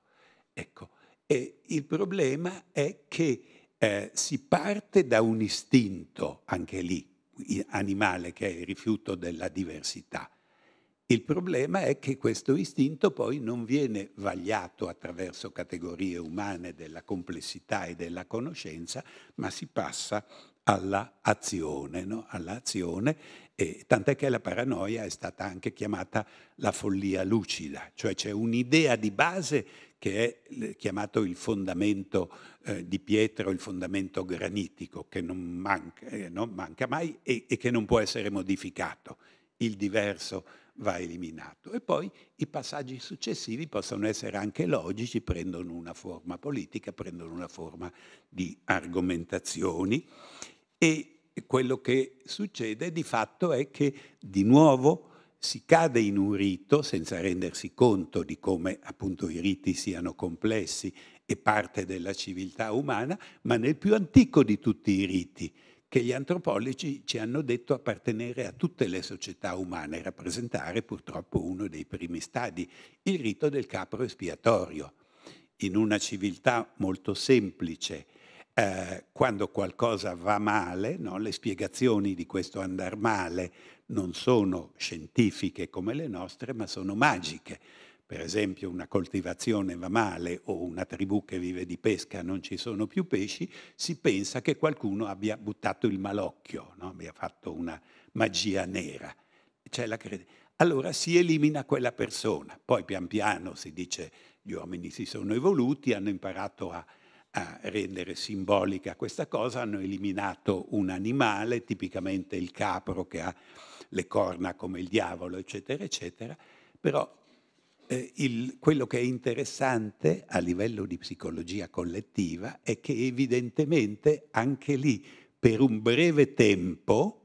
E: Ecco, e il problema è che eh, si parte da un istinto, anche lì, animale, che è il rifiuto della diversità. Il problema è che questo istinto poi non viene vagliato attraverso categorie umane della complessità e della conoscenza, ma si passa all'azione, no? all'azione e tant'è che la paranoia è stata anche chiamata la follia lucida, cioè c'è un'idea di base che è chiamato il fondamento eh, di pietra o il fondamento granitico, che non manca, eh, non manca mai e, e che non può essere modificato. Il diverso va eliminato. E poi i passaggi successivi possono essere anche logici, prendono una forma politica, prendono una forma di argomentazioni e quello che succede di fatto è che di nuovo si cade in un rito senza rendersi conto di come appunto i riti siano complessi e parte della civiltà umana, ma nel più antico di tutti i riti, che gli antropologi ci hanno detto appartenere a tutte le società umane, rappresentare purtroppo uno dei primi stadi, il rito del capro espiatorio. In una civiltà molto semplice, eh, quando qualcosa va male, no? le spiegazioni di questo andar male non sono scientifiche come le nostre, ma sono magiche. Per esempio una coltivazione va male o una tribù che vive di pesca non ci sono più pesci, si pensa che qualcuno abbia buttato il malocchio, no? abbia fatto una magia nera. Cred- allora si elimina quella persona. Poi pian piano si dice gli uomini si sono evoluti, hanno imparato a, a rendere simbolica questa cosa, hanno eliminato un animale, tipicamente il capro che ha le corna come il diavolo, eccetera, eccetera, però eh, il, quello che è interessante a livello di psicologia collettiva è che evidentemente anche lì, per un breve tempo,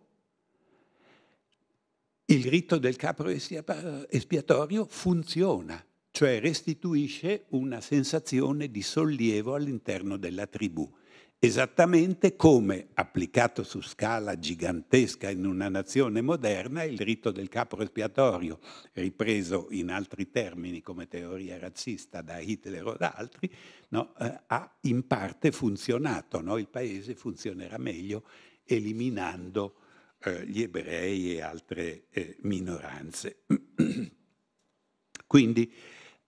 E: il rito del capro espiatorio funziona, cioè restituisce una sensazione di sollievo all'interno della tribù esattamente come, applicato su scala gigantesca in una nazione moderna, il rito del capo espiatorio, ripreso in altri termini come teoria razzista da Hitler o da altri, no, eh, ha in parte funzionato. No? Il paese funzionerà meglio eliminando eh, gli ebrei e altre eh, minoranze. Quindi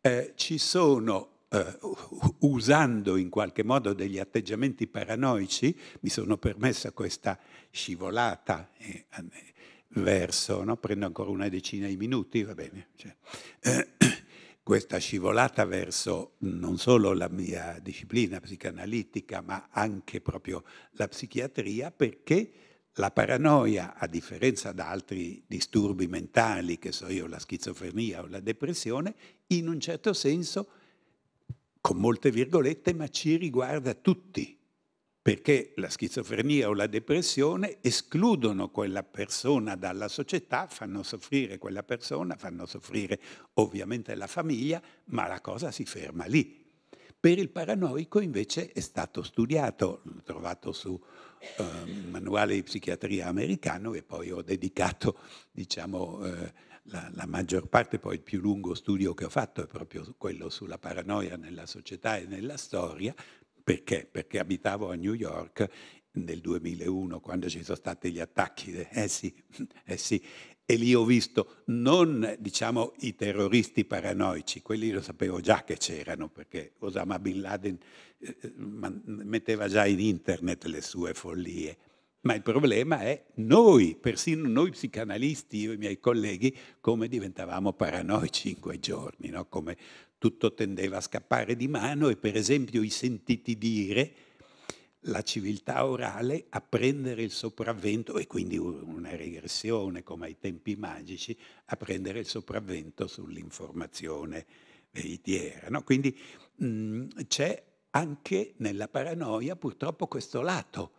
E: eh, ci sono eh, usando in qualche modo degli atteggiamenti paranoici, mi sono permessa questa scivolata eh, verso, no? prendo ancora una decina di minuti, va bene, cioè, eh, questa scivolata verso non solo la mia disciplina psicanalitica, ma anche proprio la psichiatria, perché la paranoia, a differenza da altri disturbi mentali, che so io, la schizofrenia o la depressione, in un certo senso con molte virgolette, ma ci riguarda tutti, perché la schizofrenia o la depressione escludono quella persona dalla società, fanno soffrire quella persona, fanno soffrire ovviamente la famiglia, ma la cosa si ferma lì. Per il paranoico invece è stato studiato, l'ho trovato su eh, manuale di psichiatria americano e poi ho dedicato diciamo, eh, la, la, maggior parte, poi il più lungo studio che ho fatto è proprio quello sulla paranoia nella società e nella storia. Perché? Perché abitavo a New York nel 2001 quando ci sono stati gli attacchi, eh sì, eh sì, e lì ho visto non diciamo, i terroristi paranoici, quelli lo sapevo già che c'erano perché Osama Bin Laden eh, eh metteva già in internet le sue follie ma il problema è noi, persino noi psicanalisti, io e i miei colleghi, come diventavamo paranoici in quei giorni, no? come tutto tendeva a scappare di mano e per esempio i sentiti dire, la civiltà orale a prendere il sopravvento, e quindi una regressione come ai tempi magici, a prendere il sopravvento sull'informazione veritiera. No? Quindi mh, mhmm, c'è anche nella paranoia purtroppo questo lato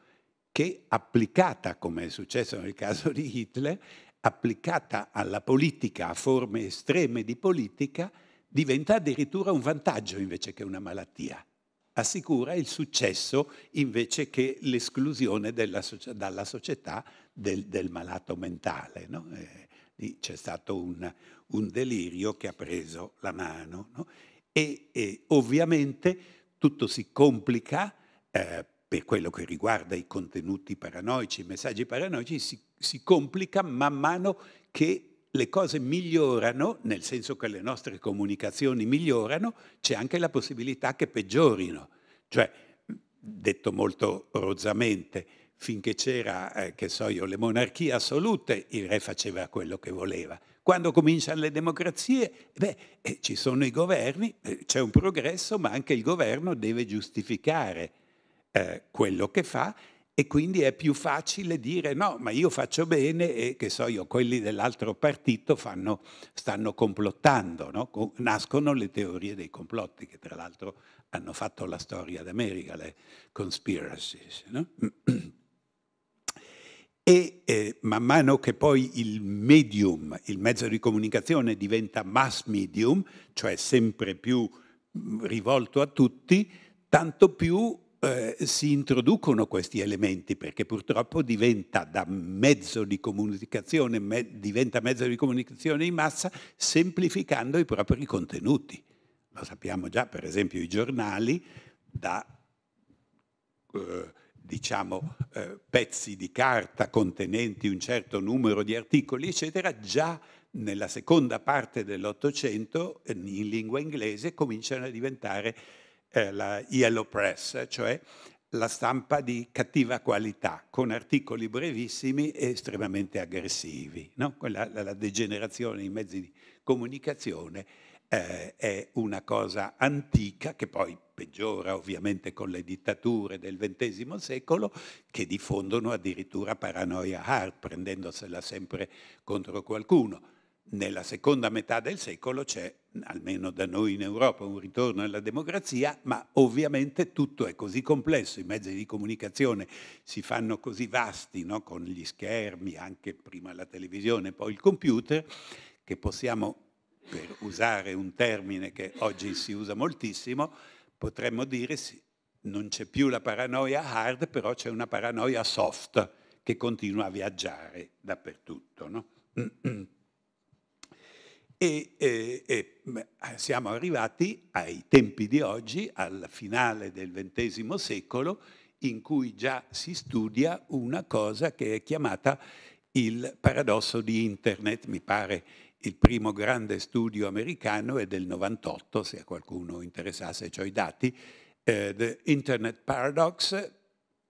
E: che applicata, come è successo nel caso di Hitler, applicata alla politica, a forme estreme di politica, diventa addirittura un vantaggio invece che una malattia. Assicura il successo invece che l'esclusione della, dalla società del, del malato mentale. No? Eh, lì c'è stato un, un, delirio che ha preso la mano. No? E, e, ovviamente tutto si complica eh, per quello che riguarda i contenuti paranoici, i messaggi paranoici, si, si complica man mano che le cose migliorano, nel senso che le nostre comunicazioni migliorano, c'è anche la possibilità che peggiorino. Cioè, detto molto rozzamente, finché c'era, eh, che so io, le monarchie assolute, il re faceva quello che voleva. Quando cominciano le democrazie, beh, eh, ci sono i governi, eh, c'è un progresso, ma anche il governo deve giustificare eh, quello che fa e quindi è più facile dire no, ma io faccio bene e che so io, quelli dell'altro partito fanno, stanno complottando, no? nascono le teorie dei complotti che tra l'altro hanno fatto la storia d'America, le conspiracies. No? E eh, man mano che poi il medium, il mezzo di comunicazione diventa mass medium, cioè sempre più mm, rivolto a tutti, tanto più eh, si introducono questi elementi perché purtroppo diventa da mezzo di comunicazione, me, diventa mezzo di comunicazione in massa semplificando i propri contenuti. Lo sappiamo già, per esempio, i giornali da eh, diciamo, eh, pezzi di carta contenenti un certo numero di articoli, eccetera, già nella seconda parte dell'Ottocento eh, in lingua inglese cominciano a diventare eh, la Yellow Press, cioè la stampa di cattiva qualità, con articoli brevissimi e estremamente aggressivi. No? Quella, la degenerazione dei mezzi di comunicazione eh, è una cosa antica che poi peggiora ovviamente con le dittature del XX secolo che diffondono addirittura paranoia hard, prendendosela sempre contro qualcuno nella seconda metà del secolo c'è, almeno da noi in Europa, un ritorno alla democrazia, ma ovviamente tutto è così complesso, i mezzi di comunicazione si fanno così vasti, no? con gli schermi, anche prima la televisione, poi il computer, che possiamo, per usare un termine che oggi si usa moltissimo, potremmo dire sì, non c'è più la paranoia hard, però c'è una paranoia soft che continua a viaggiare dappertutto. No? E, e, e, siamo arrivati ai tempi di oggi, al finale del XX secolo, in cui già si studia una cosa che è chiamata il paradosso di Internet, mi pare il primo grande studio americano è del 98, se a qualcuno interessasse ho cioè i dati, eh, The Internet Paradox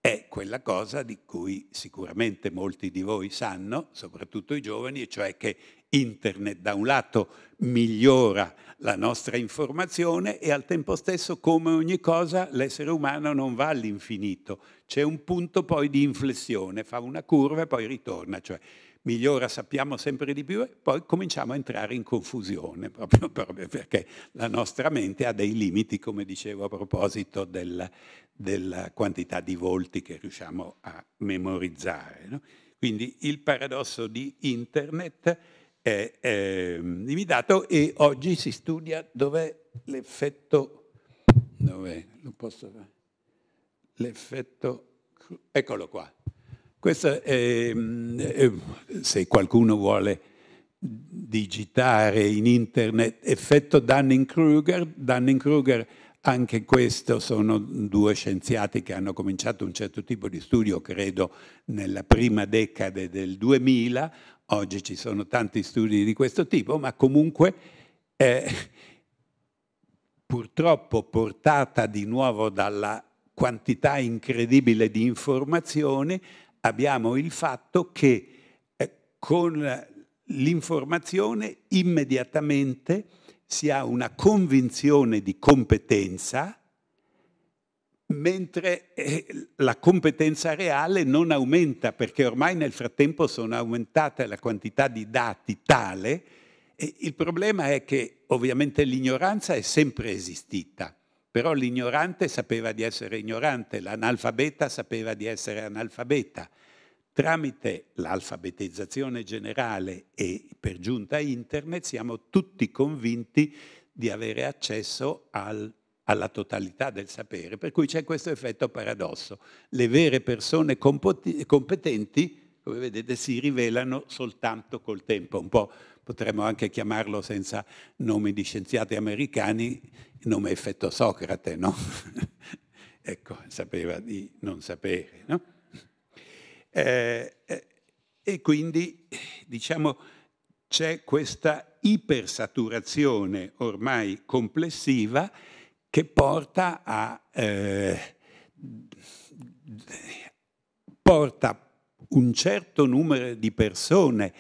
E: è quella cosa di cui sicuramente molti di voi sanno, soprattutto i giovani, e cioè che Internet da un lato migliora la nostra informazione e al tempo stesso, come ogni cosa, l'essere umano non va all'infinito. C'è un punto poi di inflessione, fa una curva e poi ritorna, cioè migliora, sappiamo sempre di più e poi cominciamo a entrare in confusione, proprio, proprio perché la nostra mente ha dei limiti, come dicevo a proposito della, della quantità di volti che riusciamo a memorizzare. No? Quindi il paradosso di Internet è, è limitato e oggi si studia dov'è l'effetto, dov'è, lo posso fare, l'effetto, eccolo qua. Questo è, se qualcuno vuole digitare in internet effetto Dunning-Kruger, Dunning-Kruger anche questo sono due scienziati che hanno cominciato un certo tipo di studio, credo, nella prima decade del 2000. Oggi ci sono tanti studi di questo tipo, ma comunque eh, purtroppo portata di nuovo dalla quantità incredibile di informazioni, abbiamo il fatto che eh, con l'informazione immediatamente si ha una convinzione di competenza, mentre eh, la competenza reale non aumenta, perché ormai nel frattempo sono aumentate la quantità di dati tale. E il problema è che ovviamente l'ignoranza è sempre esistita, però l'ignorante sapeva di essere ignorante, l'analfabeta sapeva di essere analfabeta. Tramite l'alfabetizzazione generale e per giunta internet siamo tutti convinti di avere accesso al, alla totalità del sapere, per cui c'è questo effetto paradosso. Le vere persone competenti, come vedete, si rivelano soltanto col tempo, un po' potremmo anche chiamarlo senza nomi di scienziati americani, nome effetto Socrate, no? ecco, sapeva di non sapere, no? Eh, eh, e quindi, diciamo, c'è questa ipersaturazione ormai complessiva che porta a... Eh, porta un certo numero di persone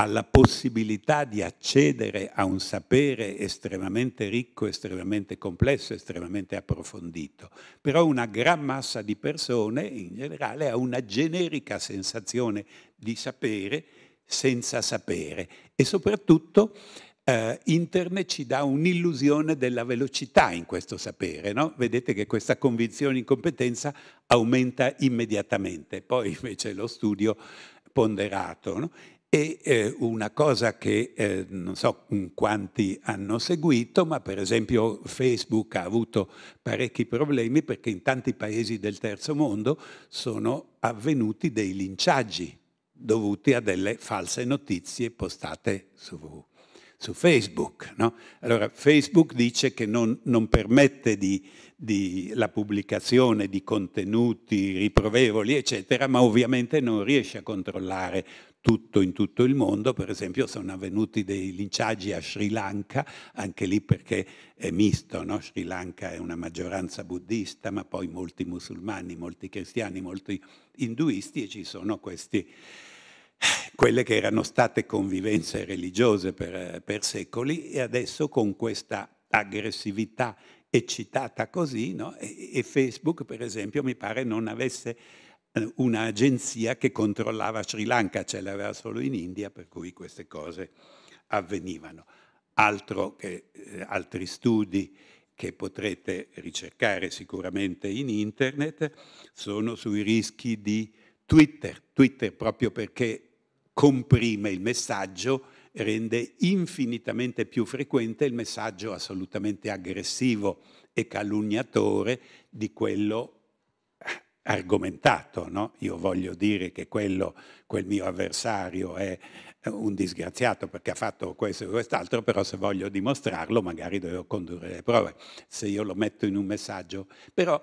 E: alla possibilità di accedere a un sapere estremamente ricco, estremamente complesso, estremamente approfondito. Però una gran massa di persone in generale ha una generica sensazione di sapere senza sapere e soprattutto eh, internet ci dà un'illusione della velocità in questo sapere. No? Vedete che questa convinzione in competenza aumenta immediatamente, poi invece lo studio ponderato. No? E eh, una cosa che eh, non so mm, quanti hanno seguito, ma per esempio Facebook ha avuto parecchi problemi perché in tanti paesi del terzo mondo sono avvenuti dei linciaggi dovuti a delle false notizie postate su, su Facebook. No? Allora Facebook dice che non, non permette di, di la pubblicazione di contenuti riprovevoli, eccetera, ma ovviamente non riesce a controllare tutto in tutto il mondo, per esempio sono avvenuti dei linciaggi a Sri Lanka, anche lì perché è misto, no? Sri Lanka è una maggioranza buddista, ma poi molti musulmani, molti cristiani, molti induisti e ci sono questi quelle che erano state convivenze religiose per, per, secoli e adesso con questa aggressività eccitata così, no? e, e Facebook per esempio mi pare non avesse eh, un'agenzia che controllava Sri Lanka, ce cioè l'aveva solo in India, per cui queste cose avvenivano. Che, eh, altri studi che potrete ricercare sicuramente in internet sono sui rischi di Twitter. Twitter proprio perché comprime il messaggio rende infinitamente più frequente il messaggio assolutamente aggressivo e calunniatore di quello argomentato, no? io voglio dire che quello, quel mio avversario è un disgraziato perché ha fatto questo e quest'altro, però se voglio dimostrarlo magari devo condurre le prove, se io lo metto in un messaggio, però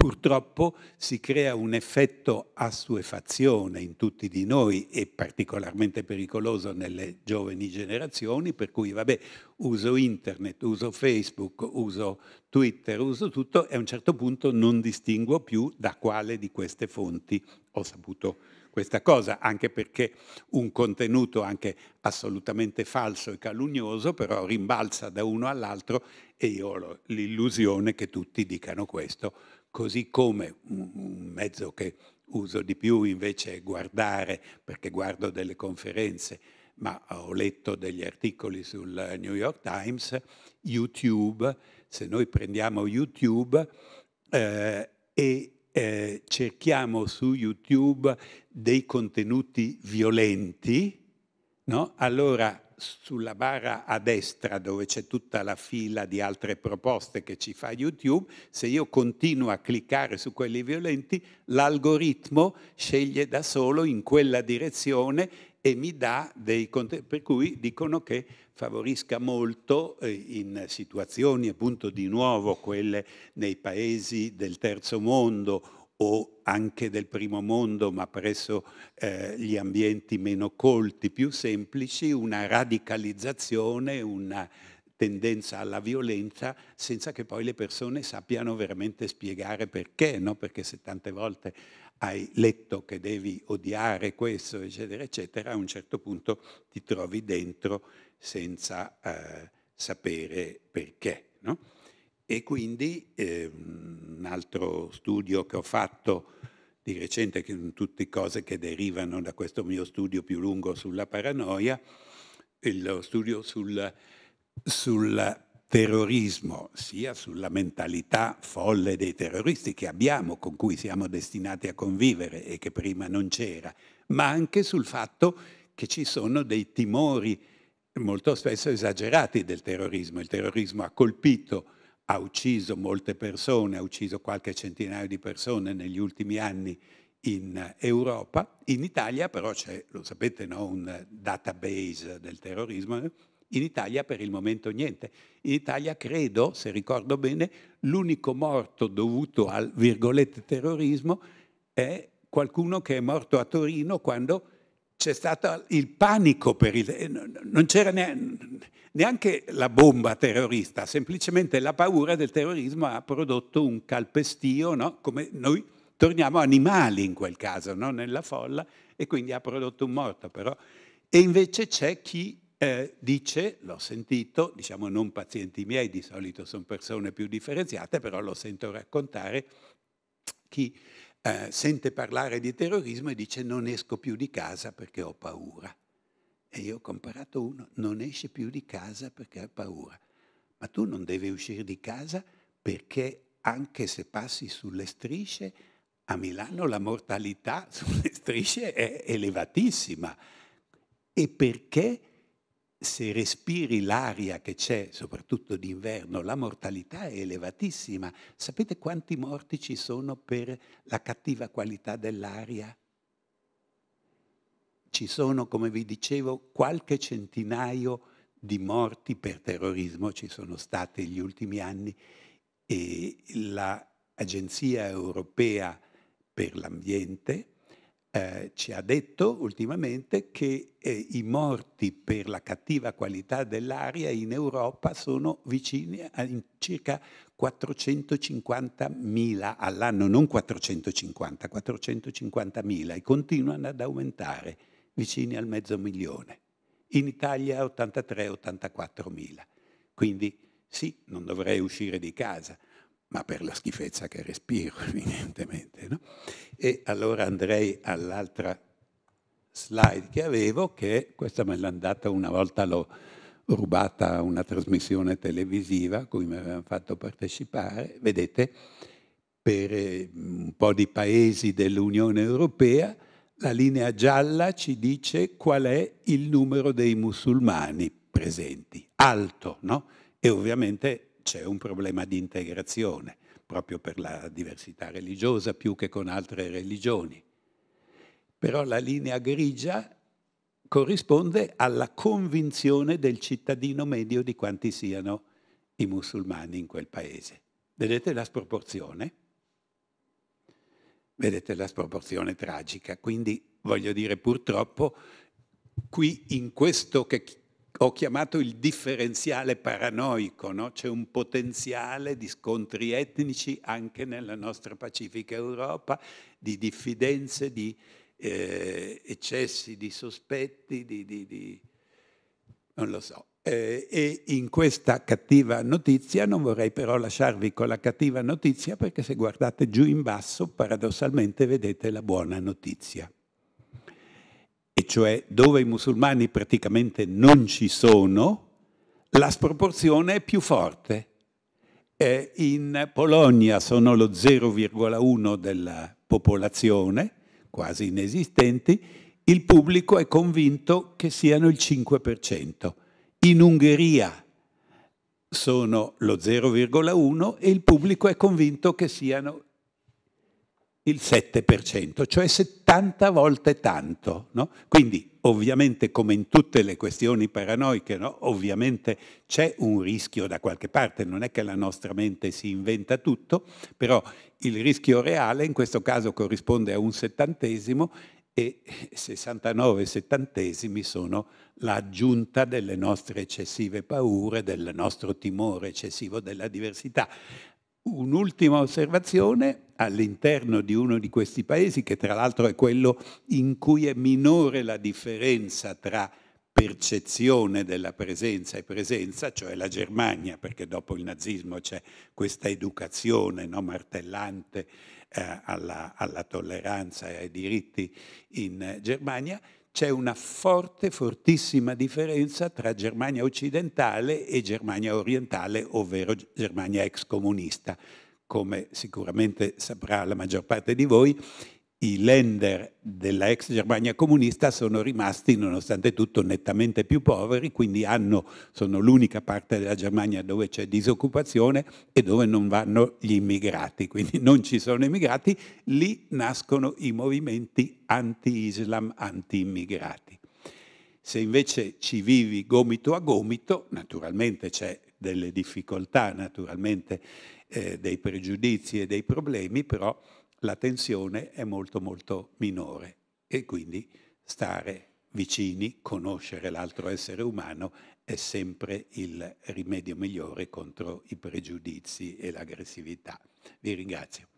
E: Purtroppo si crea un effetto assuefazione in tutti di noi e particolarmente pericoloso nelle giovani generazioni, per cui vabbè, uso internet, uso Facebook, uso Twitter, uso tutto e a un certo punto non distingo più da quale di queste fonti ho saputo questa cosa, anche perché un contenuto anche assolutamente falso e calunnioso però rimbalza da uno all'altro e io ho l'illusione che tutti dicano questo così come un mezzo che uso di più invece è guardare, perché guardo delle conferenze, ma ho letto degli articoli sul New York Times, YouTube, se noi prendiamo YouTube eh, e eh, cerchiamo su YouTube dei contenuti violenti, no? allora sulla barra a destra dove c'è tutta la fila di altre proposte che ci fa YouTube, se io continuo a cliccare su quelli violenti, l'algoritmo sceglie da solo in quella direzione e mi dà dei contenuti, per cui dicono che favorisca molto eh, in situazioni appunto di nuovo quelle nei paesi del terzo mondo o anche del primo mondo, ma presso eh, gli ambienti meno colti, più semplici, una radicalizzazione, una tendenza alla violenza senza che poi le persone sappiano veramente spiegare perché, no? perché se tante volte hai letto che devi odiare questo, eccetera, eccetera, a un certo punto ti trovi dentro senza eh, sapere perché. No? E quindi eh, un altro studio che ho fatto di recente, che tutte cose che derivano da questo mio studio più lungo sulla paranoia, lo studio sul, sul terrorismo, sia sulla mentalità folle dei terroristi che abbiamo, con cui siamo destinati a convivere e che prima non c'era, ma anche sul fatto che ci sono dei timori molto spesso esagerati del terrorismo. Il terrorismo ha colpito ha ucciso molte persone, ha ucciso qualche centinaio di persone negli ultimi anni in Europa. In Italia però c'è, lo sapete, no? un database del terrorismo. In Italia per il momento niente. In Italia credo, se ricordo bene, l'unico morto dovuto al virgolette terrorismo è qualcuno che è morto a Torino quando c'è stato il panico, per il, eh, non c'era neanche la bomba terrorista, semplicemente la paura del terrorismo ha prodotto un calpestio, no? come noi torniamo animali in quel caso, no? nella folla, e quindi ha prodotto un morto. Però. E invece c'è chi eh, dice, l'ho sentito, diciamo non pazienti miei, di solito sono persone più differenziate, però lo sento raccontare, chi eh, sente parlare di terrorismo e dice non esco più di casa perché ho paura. E io ho comparato uno, non esce più di casa perché ha paura. Ma tu non devi uscire di casa perché anche se passi sulle strisce, a Milano la mortalità sulle strisce è elevatissima. E perché se respiri l'aria che c'è, soprattutto d'inverno, la mortalità è elevatissima. Sapete quanti morti ci sono per la cattiva qualità dell'aria? Ci sono, come vi dicevo, qualche centinaio di morti per terrorismo, ci sono state gli ultimi anni e l'Agenzia europea per l'ambiente eh, ci ha detto ultimamente che eh, i morti per la cattiva qualità dell'aria in Europa sono vicini a circa 450.000 all'anno, non 450, 450.000 e continuano ad aumentare vicini al mezzo milione. In Italia 83-84.000. Quindi sì, non dovrei uscire di casa, ma per la schifezza che respiro, evidentemente. No? E allora andrei all'altra slide che avevo, che questa me l'ha data una volta, l'ho rubata a una trasmissione televisiva a cui mi avevano fatto partecipare. Vedete, per eh, un po' di paesi dell'Unione Europea, la linea gialla ci dice qual è il numero dei musulmani presenti, alto, no? E ovviamente c'è un problema di integrazione proprio per la diversità religiosa più che con altre religioni. Però la linea grigia corrisponde alla convinzione del cittadino medio di quanti siano i musulmani in quel paese. Vedete la sproporzione? Vedete la sproporzione tragica. Quindi voglio dire purtroppo qui in questo che ho chiamato il differenziale paranoico, no? c'è un potenziale di scontri etnici anche nella nostra pacifica Europa, di diffidenze, di eh, eccessi, di sospetti, di, di, di... non lo so. Eh, e in questa cattiva notizia non vorrei però lasciarvi con la cattiva notizia perché se guardate giù in basso paradossalmente vedete la buona notizia e cioè dove i musulmani praticamente non ci sono, la sproporzione è più forte. Eh, in Polonia sono lo 0,1 della popolazione, quasi inesistenti, il pubblico è convinto che siano il 5%. In Ungheria sono lo 0,1 e il pubblico è convinto che siano il 7%, cioè 70 volte tanto. No? Quindi ovviamente come in tutte le questioni paranoiche, no? ovviamente c'è un rischio da qualche parte, non è che la nostra mente si inventa tutto, però il rischio reale in questo caso corrisponde a un settantesimo e 69 settantesimi sono l'aggiunta delle nostre eccessive paure, del nostro timore eccessivo della diversità. Un'ultima osservazione all'interno di uno di questi paesi, che tra l'altro è quello in cui è minore la differenza tra percezione della presenza e presenza, cioè la Germania, perché dopo il nazismo c'è questa educazione no, martellante eh, alla, alla, tolleranza e ai diritti in Germania, c'è una forte, fortissima differenza tra Germania occidentale e Germania orientale, ovvero Germania ex comunista. Come sicuramente saprà la maggior parte di voi, i lender della ex Germania comunista sono rimasti nonostante tutto nettamente più poveri, quindi hanno, sono l'unica parte della Germania dove c'è disoccupazione e dove non vanno gli immigrati, quindi non ci sono immigrati, lì nascono i movimenti anti-Islam, anti-immigrati. Se invece ci vivi gomito a gomito, naturalmente c'è delle difficoltà, naturalmente eh, dei pregiudizi e dei problemi, però la tensione è molto molto minore e quindi stare vicini, conoscere l'altro essere umano è sempre il rimedio migliore contro i pregiudizi e l'aggressività. Vi ringrazio.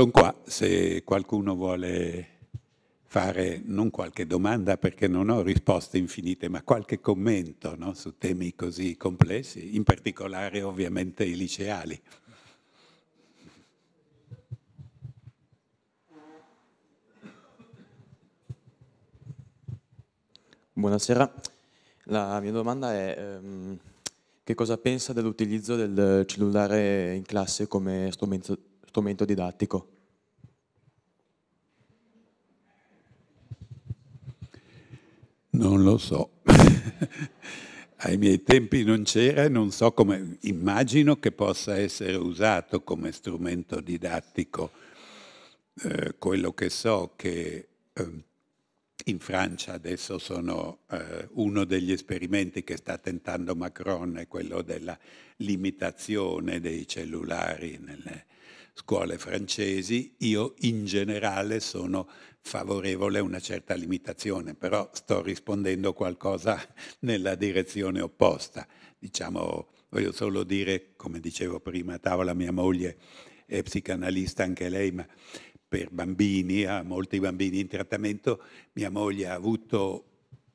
E: Sono qua se qualcuno vuole fare non qualche domanda perché non ho risposte infinite, ma qualche commento no, su temi così complessi, in particolare ovviamente i liceali.
A: Buonasera, la mia domanda è ehm, che cosa pensa dell'utilizzo del cellulare in classe come strumento strumento didattico.
E: Non lo so. Ai miei tempi non c'era e non so come, immagino che possa essere usato come strumento didattico. Eh, quello che so che eh, in Francia adesso sono eh, uno degli esperimenti che sta tentando Macron è quello della limitazione dei cellulari nelle, scuole francesi, io in generale sono favorevole a una certa limitazione, però sto rispondendo qualcosa nella direzione opposta. Diciamo, voglio solo dire, come dicevo prima a tavola, mia moglie è psicanalista anche lei, ma per bambini, ha molti bambini in trattamento, mia moglie ha avuto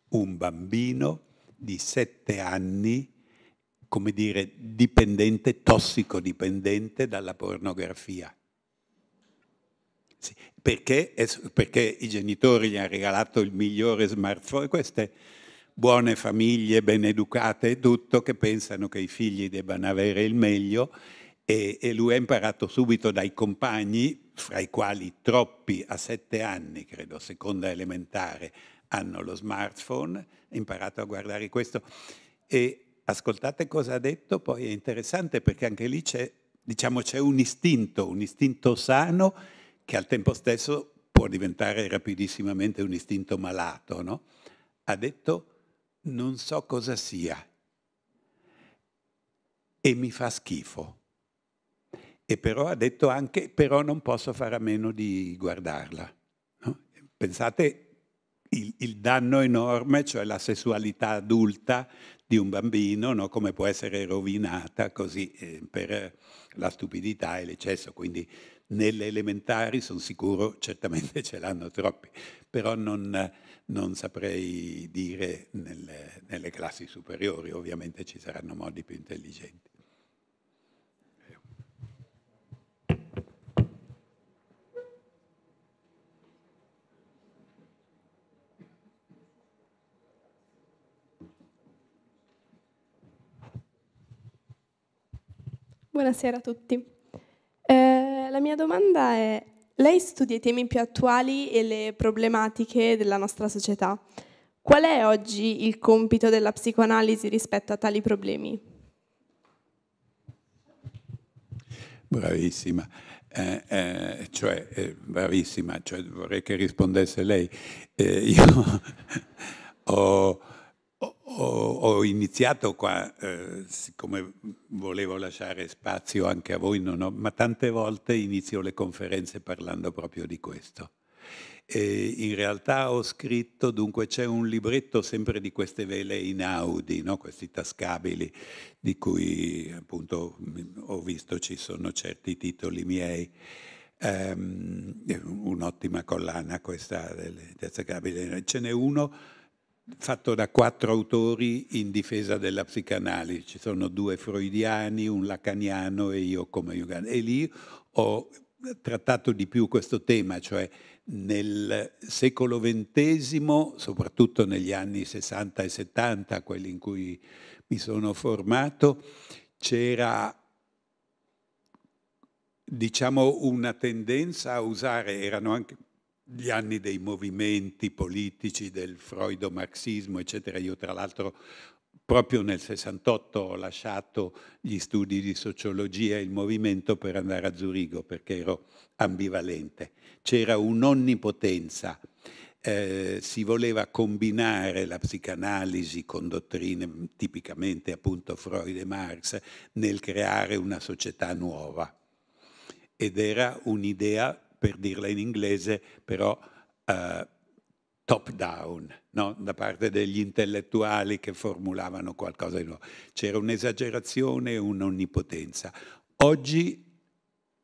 E: un bambino di sette anni come dire, dipendente, tossicodipendente dalla pornografia. Sì, perché, perché i genitori gli hanno regalato il migliore smartphone, queste buone famiglie, ben educate e tutto, che pensano che i figli debbano avere il meglio e, e lui ha imparato subito dai compagni, fra i quali troppi a sette anni, credo, seconda elementare, hanno lo smartphone, ha imparato a guardare questo. E ascoltate cosa ha detto, poi è interessante perché anche lì c'è, diciamo, c'è un istinto, un istinto sano che al tempo stesso può diventare rapidissimamente un istinto malato. No? Ha detto non so cosa sia e mi fa schifo. E però ha detto anche però non posso fare a meno di guardarla. No? Pensate il, il, danno enorme, cioè la sessualità adulta di un bambino, no? come può essere rovinata così eh, per eh, la stupidità e l'eccesso. Quindi nelle elementari sono sicuro, certamente ce l'hanno troppi, però non, non saprei dire nelle, nelle classi superiori, ovviamente ci saranno modi più intelligenti.
C: Buonasera a tutti. Eh, la mia domanda è, lei studia i temi più attuali e le problematiche della nostra società. Qual è oggi il compito della psicoanalisi rispetto a tali problemi?
E: Bravissima. Eh, eh, cioè, eh, bravissima, cioè, vorrei che rispondesse lei. Eh, io ho ho, ho iniziato qua, eh, siccome volevo lasciare spazio anche a voi, ho, ma tante volte inizio le conferenze parlando proprio di questo. E in realtà ho scritto, dunque c'è un libretto sempre di queste vele inaudi, no? questi tascabili, di cui appunto ho visto ci sono certi titoli miei. Um, un'ottima collana questa delle tascabili. Ce n'è uno fatto da quattro autori in difesa della psicanalisi. Ci sono due freudiani, un lacaniano e io come Jugand. E lì ho trattato di più questo tema, cioè nel secolo XX, soprattutto negli anni 60 e 70, quelli in cui mi sono formato, c'era diciamo una tendenza a usare, erano anche gli anni dei movimenti politici, del freudo-marxismo, eccetera. Io tra l'altro proprio nel 68 ho lasciato gli studi di sociologia e il movimento per andare a Zurigo perché ero ambivalente. C'era un'onnipotenza. Eh, si voleva combinare la psicanalisi con dottrine tipicamente appunto Freud e Marx nel creare una società nuova. Ed era un'idea per dirla in inglese, però eh, top down, no? da parte degli intellettuali che formulavano qualcosa di nuovo. C'era un'esagerazione e un'onnipotenza. Oggi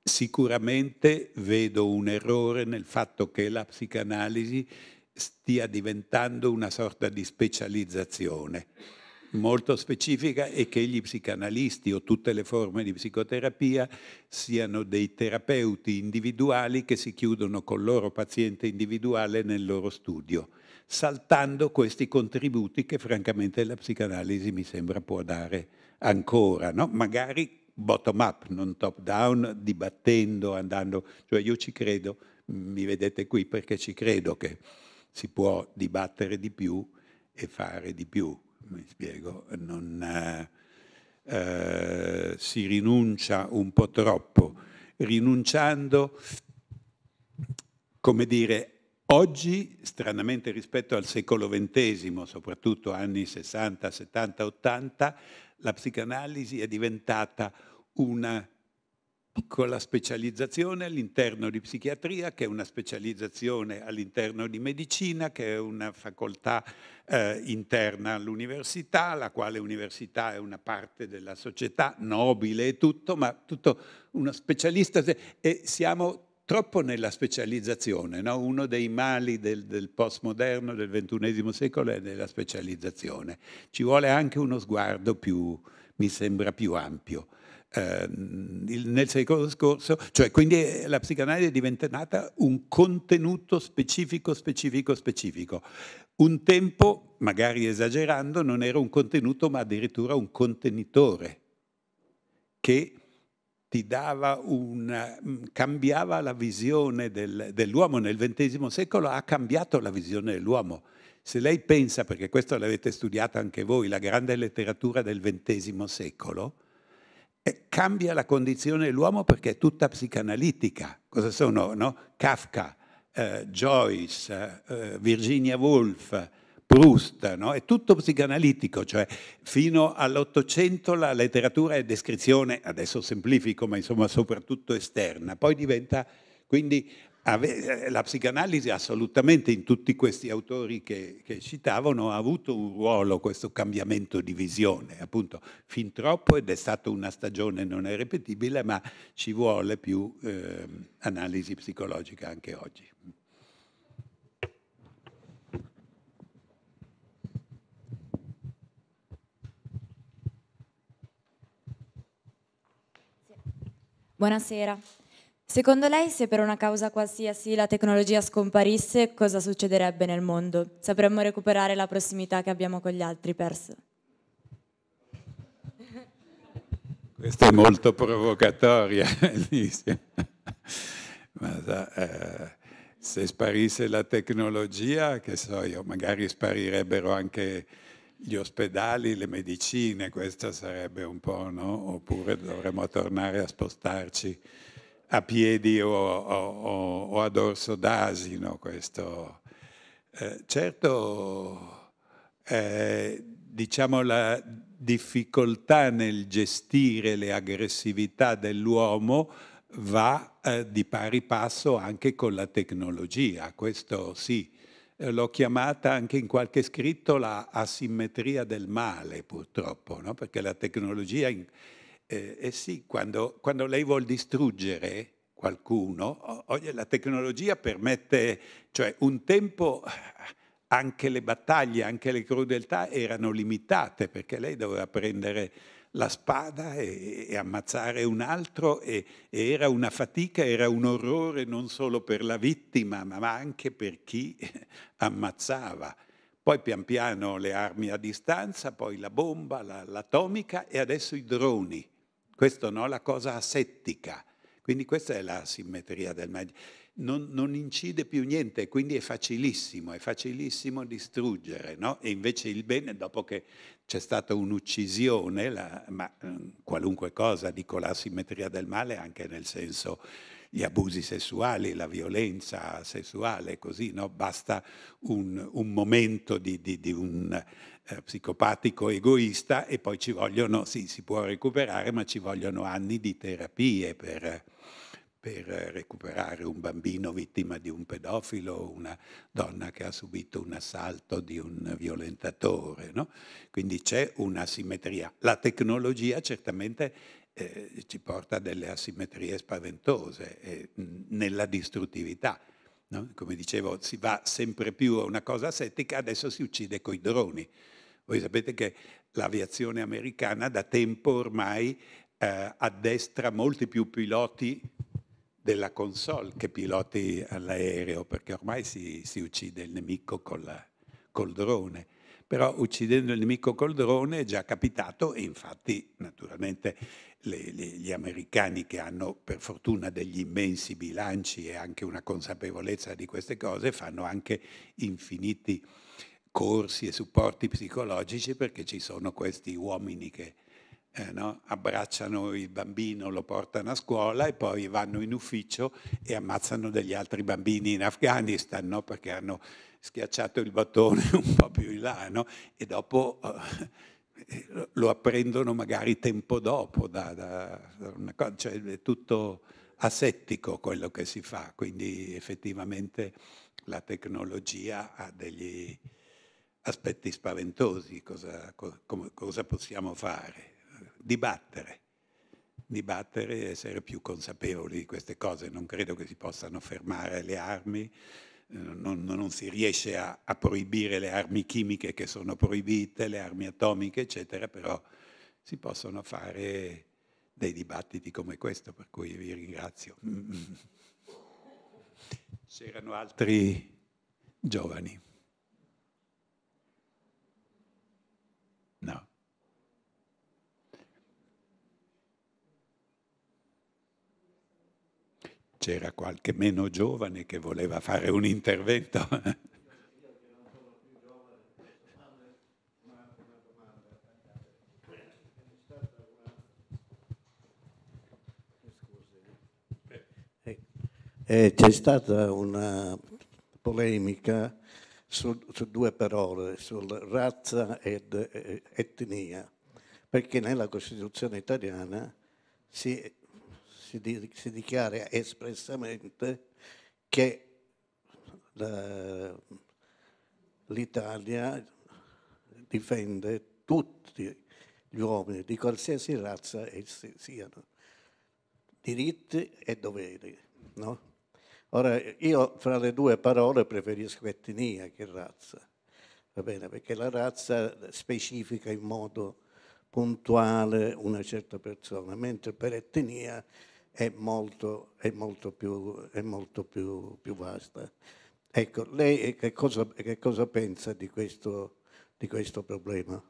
E: sicuramente vedo un errore nel fatto che la psicanalisi stia diventando una sorta di specializzazione molto specifica è che gli psicanalisti o tutte le forme di psicoterapia siano dei terapeuti individuali che si chiudono col loro paziente individuale nel loro studio, saltando questi contributi che francamente la psicanalisi mi sembra può dare ancora, no? magari bottom up, non top down, dibattendo, andando, cioè io ci credo, mi vedete qui perché ci credo che si può dibattere di più e fare di più mi spiego, non, eh, eh, si rinuncia un po' troppo, rinunciando, come dire, oggi, stranamente rispetto al secolo XX, soprattutto anni 60, 70, 80, la psicanalisi è diventata una piccola specializzazione all'interno di psichiatria, che è una specializzazione all'interno di medicina, che è una facoltà eh, interna all'università, la quale università è una parte della società, nobile e tutto, ma tutto uno specialista. E siamo troppo nella specializzazione, no? uno dei mali del, del postmoderno del XXI secolo è nella specializzazione. Ci vuole anche uno sguardo più, mi sembra, più ampio eh, nel secolo scorso, cioè quindi eh, la psicanalisi è diventata un contenuto specifico, specifico, specifico. Un tempo, magari esagerando, non era un contenuto ma addirittura un contenitore che ti dava una, mm, cambiava la visione del, dell'uomo. Nel XX secolo ha cambiato la visione dell'uomo. Se lei pensa, perché questo l'avete studiato anche voi, la grande letteratura del XX secolo, e cambia la condizione dell'uomo perché è tutta psicanalitica. Cosa sono? No? Kafka, eh, Joyce, eh, eh, Virginia Woolf, Proust, no? è tutto psicanalitico, cioè fino all'Ottocento la letteratura è descrizione, adesso semplifico, ma insomma soprattutto esterna, poi diventa quindi eh, la psicanalisi assolutamente in tutti questi autori che, che, citavano ha avuto un ruolo, questo cambiamento di visione, appunto fin troppo ed è stata una stagione non è ripetibile, ma ci vuole più eh, analisi psicologica anche oggi.
D: Buonasera, Secondo lei, se per una causa qualsiasi la tecnologia scomparisse, cosa succederebbe nel mondo? Sapremmo recuperare la prossimità che abbiamo con gli altri perso?
E: Questa è molto provocatoria, Ma, eh, se sparisse la tecnologia, che so io, magari sparirebbero anche gli ospedali, le medicine, questo sarebbe un po', no? Oppure dovremmo tornare a spostarci a piedi o, o, o a dorso d'asino. Questo. Eh, certo, eh, diciamo la difficoltà nel gestire le aggressività dell'uomo va eh, di pari passo anche con la tecnologia, questo sì. Eh, l'ho chiamata anche in qualche scritto la asimmetria del male, purtroppo, no? perché la tecnologia in, eh, eh sì, quando, quando, lei vuol distruggere qualcuno, oggi eh, la tecnologia permette, cioè un tempo anche le battaglie, anche le crudeltà erano limitate perché lei doveva prendere la spada e, e ammazzare un altro e, e, era una fatica, era un orrore non solo per la vittima ma, ma anche per chi ammazzava. Poi pian piano le armi a distanza, poi la bomba, l'atomica e adesso i droni questo no? la cosa asettica. Quindi questa è la simmetria del magico. Non, non, incide più niente, quindi è facilissimo, è facilissimo distruggere, no? E invece il bene, dopo che c'è stata un'uccisione, la, ma ehm, qualunque cosa, dico la simmetria del male anche nel senso gli abusi sessuali, la violenza sessuale, così, no? Basta un, un momento di, di, di un eh, psicopatico egoista e poi ci vogliono, sì, si può recuperare, ma ci vogliono anni di terapie per, per recuperare un bambino vittima di un pedofilo, una donna che ha subito un assalto di un violentatore. No? Quindi c'è un'asimmetria. La tecnologia certamente eh, ci porta a delle asimmetrie spaventose eh, nella distruttività. No? Come dicevo, si va sempre più a una cosa settica, adesso si uccide con i droni. Voi sapete che l'aviazione americana da tempo ormai eh, addestra molti più piloti della console che piloti all'aereo, perché ormai si, si uccide il nemico col, col drone. Però uccidendo il nemico col drone è già capitato e infatti naturalmente le, le, gli americani che hanno per fortuna degli immensi bilanci e anche una consapevolezza di queste cose fanno anche infiniti corsi e supporti psicologici perché ci sono questi uomini che eh, no, abbracciano il bambino, lo portano a scuola e poi vanno in ufficio e ammazzano degli altri bambini in Afghanistan no, perché hanno schiacciato il bottone un po' più in là no? e dopo eh, lo apprendono magari tempo dopo da, da una cosa, cioè è tutto asettico quello che si fa, quindi effettivamente la tecnologia ha degli, aspetti spaventosi, cosa, cosa possiamo fare? Dibattere, dibattere essere più consapevoli di queste cose. Non credo che si possano fermare le armi, eh, non, non si riesce a, a, proibire le armi chimiche che sono proibite, le armi atomiche, eccetera, però si possono fare dei dibattiti come questo, per cui vi ringrazio. Mm, mm. C'erano altri giovani. c'era qualche meno giovane che voleva fare un intervento.
F: Eh, c'è stata una polemica su, su, due parole, su razza ed eh, etnia, perché nella Costituzione italiana si si, di, si dichiara espressamente che eh, l'Italia difende tutti gli uomini di qualsiasi razza essi siano, diritti e doveri. No? Ora, io fra le due parole preferisco etnia che razza, va bene? Perché la razza specifica in modo puntuale una certa persona, mentre per etnia è molto, è molto, più, è molto più, più, vasta. Ecco, lei che cosa, che cosa pensa di questo, di questo problema?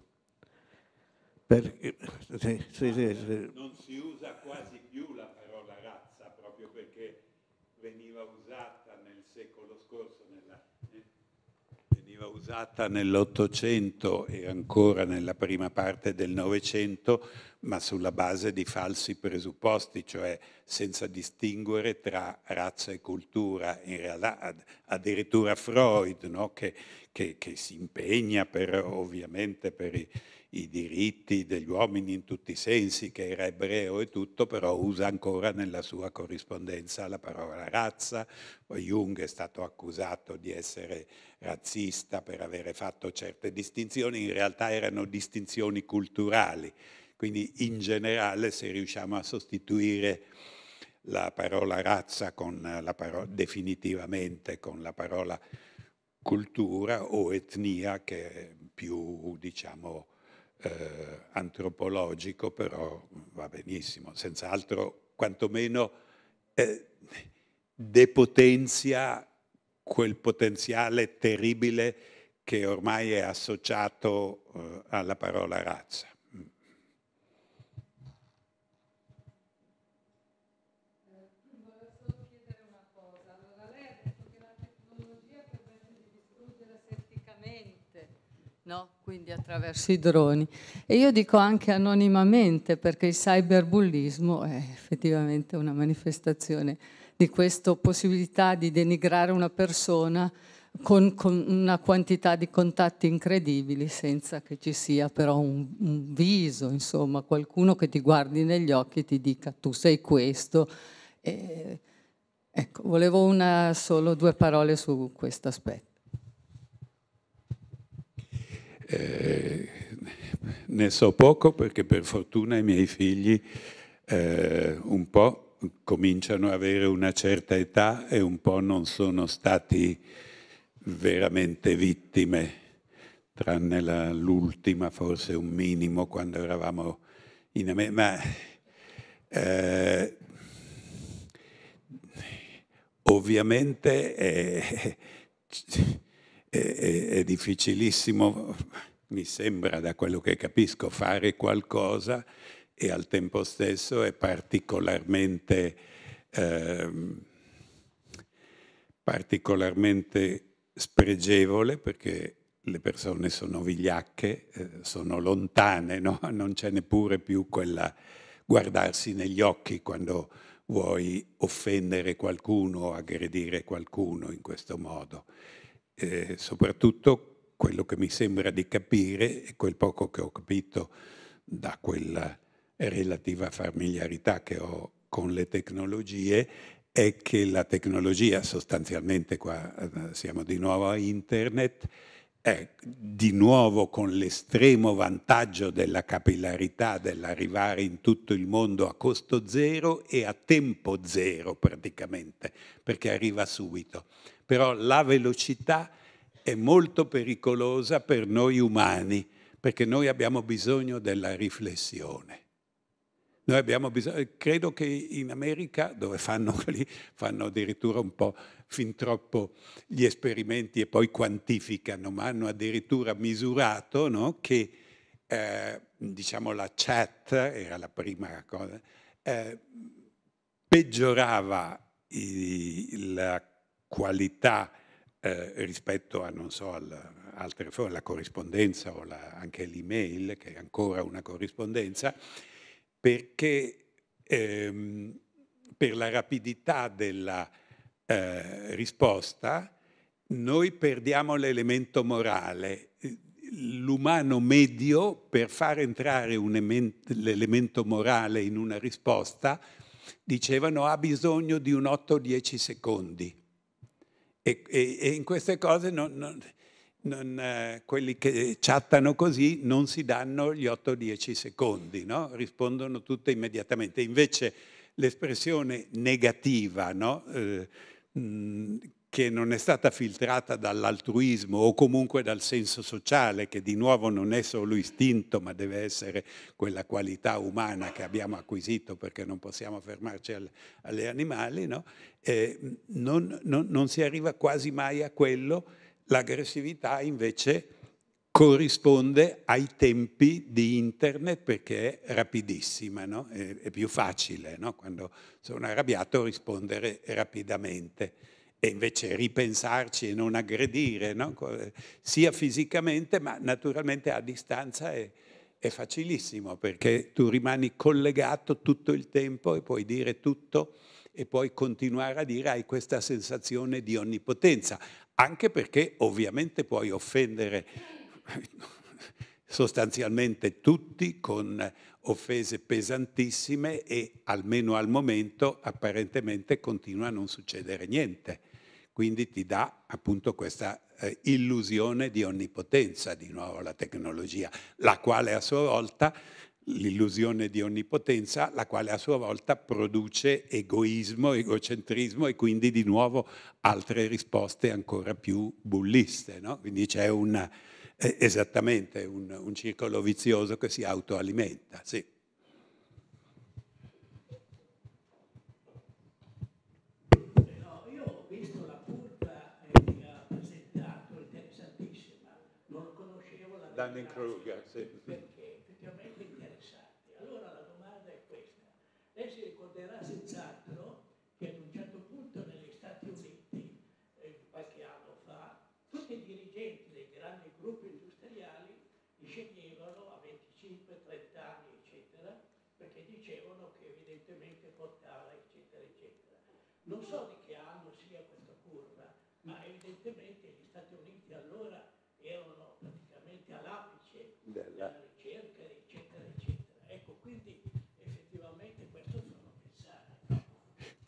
F: Perché, eh, sì, sì, sì,
E: non si usa quasi più la parola razza, proprio perché veniva usata veniva usata nell'Ottocento e ancora nella prima parte del Novecento, ma sulla base di falsi presupposti, cioè senza distinguere tra razza e cultura. In realtà addirittura Freud, no? che, che, che, si impegna per, ovviamente per i i diritti degli uomini in tutti i sensi, che era ebreo e tutto, però usa ancora nella sua corrispondenza la parola razza. Poi Jung è stato accusato di essere razzista per avere fatto certe distinzioni, in realtà erano distinzioni culturali. Quindi in generale se riusciamo a sostituire la parola razza con la parola, definitivamente con la parola cultura o etnia che è più diciamo eh, antropologico, però va benissimo, senz'altro quantomeno eh, depotenzia quel potenziale terribile che ormai è associato eh, alla parola razza.
A: quindi attraverso i droni. E io dico anche anonimamente, perché il cyberbullismo è effettivamente una manifestazione di questa possibilità di denigrare una persona con, con, una quantità di contatti incredibili senza che ci sia però un, un viso, insomma, qualcuno che ti guardi negli occhi e ti dica tu sei questo. E, ecco, volevo una, solo due parole su questo aspetto.
E: Eh, ne so poco perché per fortuna i miei figli eh, un po' cominciano ad avere una certa età e un po' non sono stati veramente vittime, tranne l'ultima forse un minimo quando eravamo in America. Ma eh, ovviamente... Eh, è, è, è difficilissimo, mi sembra da quello che capisco, fare qualcosa e al tempo stesso è particolarmente, eh, particolarmente spregevole perché le persone sono vigliacche, eh, sono lontane, no? non c'è neppure più quella guardarsi negli occhi quando vuoi offendere qualcuno o aggredire qualcuno in questo modo eh, soprattutto quello che mi sembra di capire e quel poco che ho capito da quella relativa familiarità che ho con le tecnologie è che la tecnologia sostanzialmente qua eh, siamo di nuovo a internet è di nuovo con l'estremo vantaggio della capillarità dell'arrivare in tutto il mondo a costo zero e a tempo zero praticamente perché arriva subito però la velocità è molto pericolosa per noi umani, perché noi abbiamo bisogno della riflessione. Noi abbiamo bisogno, credo che in America, dove fanno, fanno addirittura un po' fin troppo gli esperimenti e poi quantificano, ma hanno addirittura misurato no, che eh, diciamo la chat, era la prima cosa, eh, peggiorava i, la qualità eh, rispetto a, so, al, altre forme, la corrispondenza o la, anche l'email, che è ancora una corrispondenza, perché ehm, per la rapidità della eh, risposta noi perdiamo l'elemento morale. L'umano medio per far entrare l'elemento morale in una risposta, dicevano ha bisogno di un 8-10 secondi e, e, e in queste cose non, non, non, eh, quelli che chattano così non si danno gli 8-10 secondi, no? rispondono tutte immediatamente. Invece l'espressione negativa, no? eh, mh, che non è stata filtrata dall'altruismo o comunque dal senso sociale, che di nuovo non è solo istinto, ma deve essere quella qualità umana che abbiamo acquisito perché non possiamo fermarci al, alle animali, no? eh, non, non, non si arriva quasi mai a quello. L'aggressività invece corrisponde ai tempi di internet perché è rapidissima, no? è, è, più facile no? quando sono arrabbiato rispondere rapidamente e invece ripensarci e non aggredire, no? sia fisicamente, ma naturalmente a distanza è, è, facilissimo perché tu rimani collegato tutto il tempo e puoi dire tutto e puoi continuare a dire hai questa sensazione di onnipotenza, anche perché ovviamente puoi offendere sostanzialmente tutti con offese pesantissime e almeno al momento apparentemente continua a non succedere niente. Quindi ti dà appunto questa eh, illusione di onnipotenza, di nuovo la tecnologia, la quale a sua volta, l'illusione di onnipotenza, la quale a sua volta produce egoismo, egocentrismo e quindi di nuovo altre risposte ancora più bulliste. No? Quindi c'è un, eh, esattamente un, un circolo vizioso che si autoalimenta. Sì. Dunning Kruger, sì. Perché effettivamente interessanti. Allora la domanda è questa. Lei si ricorderà senz'altro che ad un certo punto negli Stati Uniti, eh, qualche anno fa, tutti i dirigenti dei grandi gruppi industriali li sceglievano a 25-30 anni, eccetera, perché dicevano che evidentemente portava, eccetera, eccetera. Non so di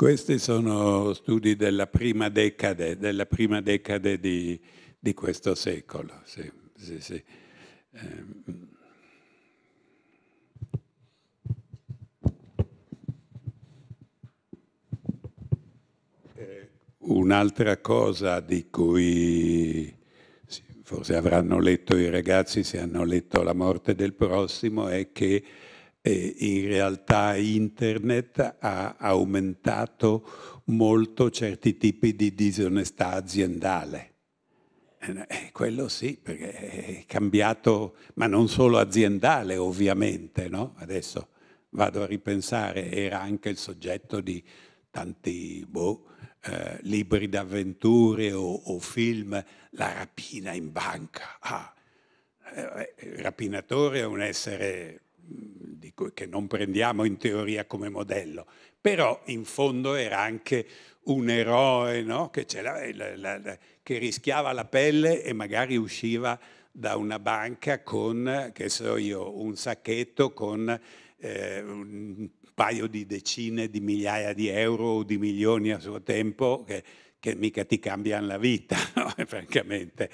E: Questi sono studi della prima decade, della prima decade di, di questo secolo. Sì, sì, sì. Ehm, eh, Un'altra cosa di cui forse avranno letto i ragazzi se hanno letto La morte del prossimo è che eh, in realtà internet ha aumentato molto certi tipi di disonestà aziendale. Eh, eh, quello sì, perché è cambiato, ma non solo aziendale ovviamente, no? Adesso vado a ripensare, era anche il soggetto di tanti boh, eh, libri d'avventure o, o, film, la rapina in banca. Ah, eh, il eh, rapinatore è un essere che non prendiamo in teoria come modello, però in fondo era anche un eroe no? che, eh, la, la, la, che, rischiava la pelle e magari usciva da una banca con, che so io, un sacchetto con eh, un paio di decine di migliaia di euro o di milioni a suo tempo, che, che mica ti cambiano la vita, no? francamente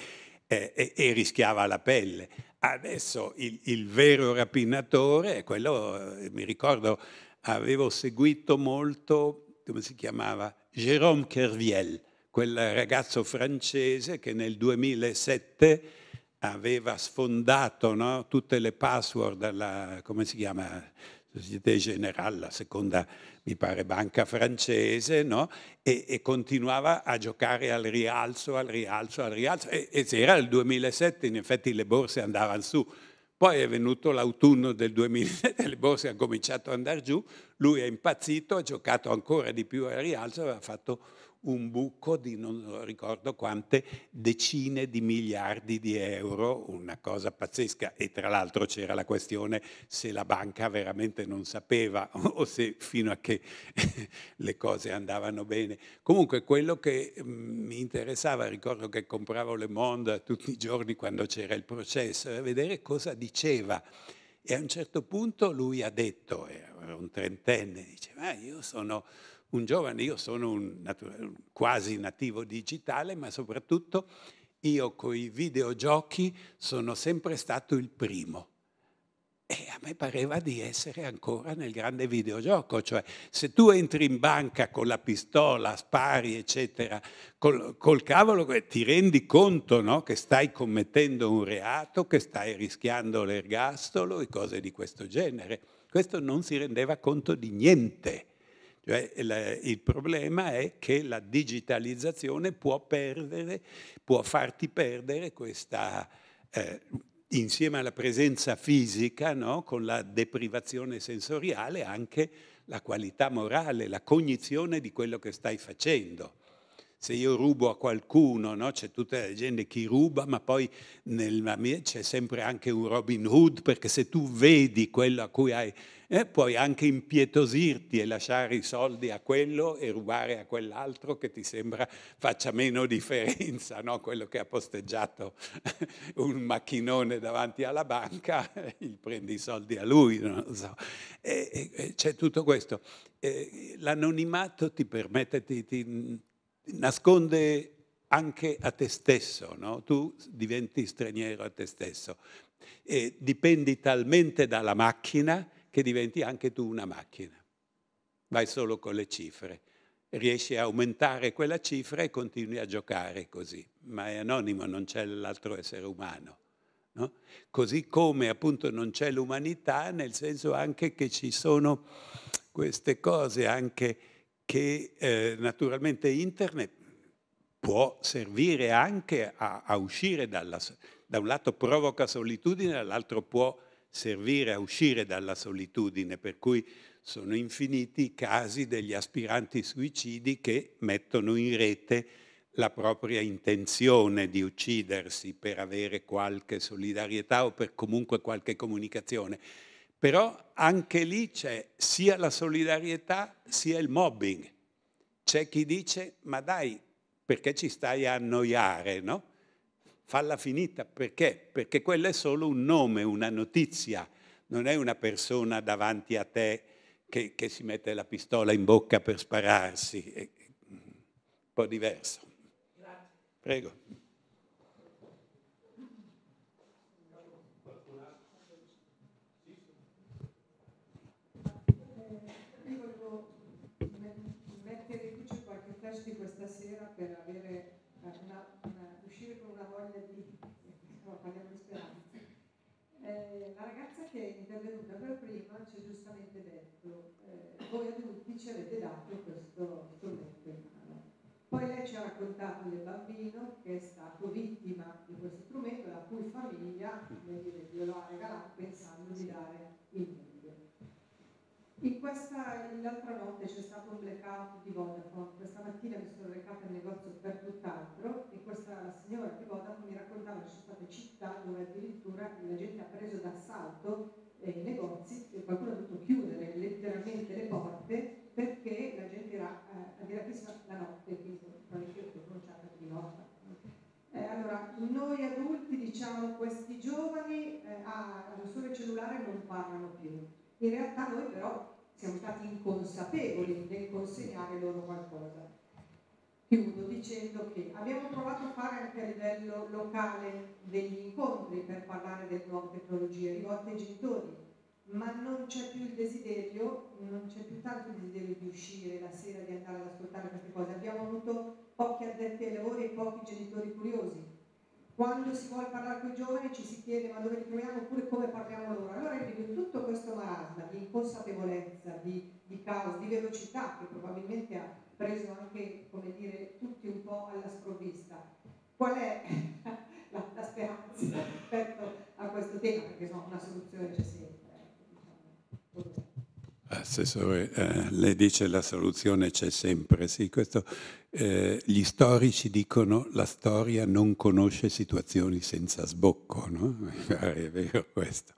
E: eh, e, e, rischiava la pelle. Adesso il, il vero rapinatore, è quello eh, mi ricordo, avevo seguito molto, come si chiamava, Jérôme Kerviel, quel ragazzo francese che nel 2007 aveva sfondato no, tutte le password alla, come si chiama, Société Générale, la seconda mi pare banca francese, no? e, e, continuava a giocare al rialzo, al rialzo, al rialzo, e, e c'era il 2007, in effetti le borse andavano su, poi è venuto l'autunno del 2007, le borse hanno cominciato ad andare giù, lui è impazzito, ha giocato ancora di più al rialzo, aveva fatto un buco di non ricordo quante decine di miliardi di euro, una cosa pazzesca. E tra l'altro c'era la questione se la banca veramente non sapeva o se fino a che le cose andavano bene. Comunque quello che mm, mi interessava, ricordo che compravo Le Monde tutti i giorni quando c'era il processo, era vedere cosa diceva. E a un certo punto lui ha detto, era un trentenne, diceva, ah, io sono un giovane, io sono un, un quasi nativo digitale, ma soprattutto io con i videogiochi sono sempre stato il primo. E a me pareva di essere ancora nel grande videogioco, cioè se tu entri in banca con la pistola, spari, eccetera, col, col cavolo ti rendi conto no, che stai commettendo un reato, che stai rischiando l'ergastolo e cose di questo genere. Questo non si rendeva conto di niente. Cioè, il problema è che la digitalizzazione può perdere, può farti perdere questa, eh, insieme alla presenza fisica, no? con la deprivazione sensoriale, anche la qualità morale, la cognizione di quello che stai facendo se io rubo a qualcuno, no? c'è tutta la gente che ruba, ma poi nel, c'è sempre anche un Robin Hood, perché se tu vedi quello a cui hai eh, puoi anche impietosirti e lasciare i soldi a quello e rubare a quell'altro che ti sembra faccia meno differenza, no? quello che ha posteggiato un macchinone davanti alla banca, gli prendi i soldi a lui, so. e, e, c'è tutto questo. E, l'anonimato ti permette, ti, ti nasconde anche a te stesso, no? tu diventi straniero a te stesso. E dipendi talmente dalla macchina che diventi anche tu una macchina. Vai solo con le cifre. Riesci a aumentare quella cifra e continui a giocare così, ma è anonimo, non c'è l'altro essere umano. No? Così come appunto non c'è l'umanità, nel senso anche che ci sono queste cose, anche che eh, naturalmente internet può servire anche a, a uscire dalla, da un lato provoca solitudine, dall'altro può servire a uscire dalla solitudine, per cui sono infiniti i casi degli aspiranti suicidi che mettono in rete la propria intenzione di uccidersi per avere qualche solidarietà o per comunque qualche comunicazione. Però anche lì c'è sia la solidarietà sia il mobbing. C'è chi dice, ma dai, perché ci stai a annoiare, no? falla finita perché? Perché quello è solo un nome, una notizia, non è una persona davanti a te che, che si mette la pistola in bocca per spararsi, è un po' diverso. Prego. Eh,
A: io volevo mettere in luce qualche flash di questa sera per avere Franci giustamente detto, eh, voi adulti ci avete dato questo strumento in mano. Poi lei ci ha raccontato del bambino che è stato vittima di questo strumento, la cui famiglia dire, glielo ha regalato pensando di dare il meglio. In questa, l'altra notte c'è stato un blackout di Vodafone, questa mattina mi sono recata al negozio per tutt'altro e questa signora di Vodafone mi raccontava che sono state città dove addirittura la gente ha preso d'assalto nei negozi e qualcuno ha dovuto chiudere letteralmente le porte perché la gente era eh, a diratissima la notte, quindi non è più pronunciata di notte. Eh, allora, noi adulti, diciamo, questi giovani eh, allo sole cellulare non parlano più. In realtà noi però siamo stati inconsapevoli nel consegnare loro qualcosa chiudo dicendo che abbiamo provato a fare anche a livello locale degli incontri per parlare delle nuove tecnologie, rivolte ai genitori, ma non c'è più il desiderio, non c'è più tanto il desiderio di uscire la sera, di andare ad ascoltare queste cose. Abbiamo avuto pochi addetti ai lavori e pochi genitori curiosi. Quando si vuole parlare con i giovani ci si chiede ma dove li troviamo oppure come parliamo loro. Allora in tutto questo marasma di inconsapevolezza, di, di caos, di velocità che probabilmente ha preso anche, come dire, tutti un po' alla sprovvista. Qual è la, la speranza rispetto a questo tema?
E: Perché insomma, una soluzione c'è sempre. Ecco, Assessore, diciamo. eh, eh, lei dice la soluzione c'è sempre, sì, questo, eh, gli storici dicono la storia non conosce situazioni senza sbocco, no? È vero questo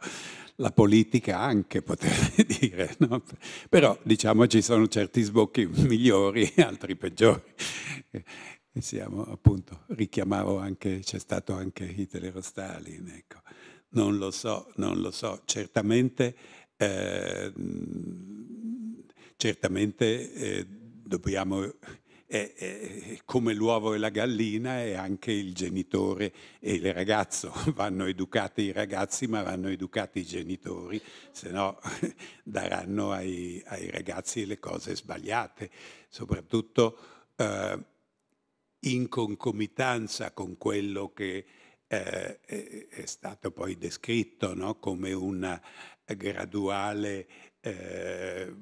E: la politica anche, potrei dire, no? però diciamo ci sono certi sbocchi migliori e altri peggiori. E siamo appunto, richiamavo anche, c'è stato anche Hitler o Stalin, ecco. Non lo so, non lo so, certamente, eh, certamente eh, dobbiamo è, è, come l'uovo e la gallina e anche il genitore e il ragazzo. Vanno educati i ragazzi ma vanno educati i genitori, se no daranno ai, ai, ragazzi le cose sbagliate, soprattutto eh, in concomitanza con quello che eh, è stato poi descritto no? come una graduale eh,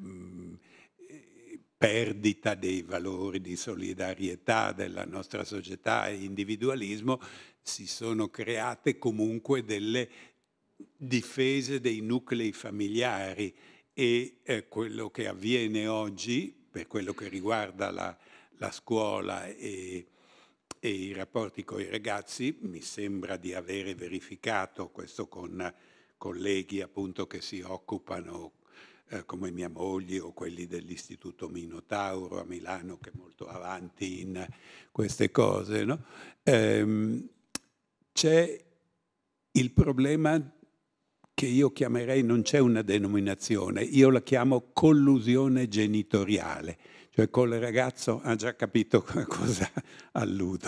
E: perdita dei valori di solidarietà della nostra società e individualismo, si sono create comunque delle difese dei nuclei familiari e eh, quello che avviene oggi per quello che riguarda la, la scuola e, e, i rapporti con i ragazzi, mi sembra di avere verificato questo con colleghi appunto che si occupano eh, come mia moglie o quelli dell'Istituto Minotauro a Milano che è molto avanti in queste cose, no? ehm, c'è il problema che io chiamerei, non c'è una denominazione, io la chiamo collusione genitoriale, cioè col ragazzo ha già capito a cosa alludo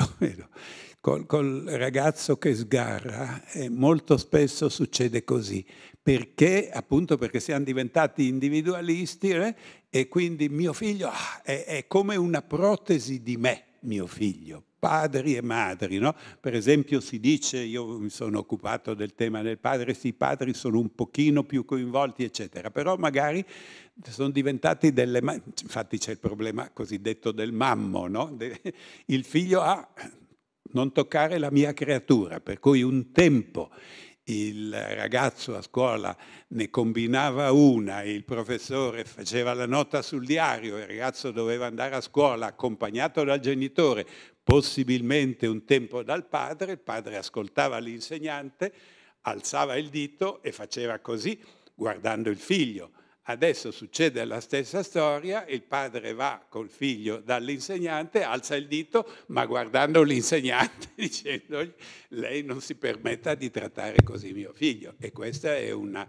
E: col, col ragazzo che sgarra, e eh, molto spesso succede così, perché appunto perché siamo diventati individualisti eh? e quindi mio figlio ah, è, è come una protesi di me, mio figlio, padri e madri. No? Per esempio si dice, io mi sono occupato del tema del padre, sì, i padri sono un pochino più coinvolti, eccetera, però magari sono diventati delle... infatti c'è il problema cosiddetto del mammo, no? il figlio ha non toccare la mia creatura, per cui un tempo il ragazzo a scuola ne combinava una, il professore faceva la nota sul diario, il ragazzo doveva andare a scuola accompagnato dal genitore, possibilmente un tempo dal padre, il padre ascoltava l'insegnante, alzava il dito e faceva così guardando il figlio. Adesso succede la stessa storia, il padre va col figlio dall'insegnante, alza il dito, ma guardando l'insegnante dicendogli lei non si permetta di trattare così mio figlio. E questa è una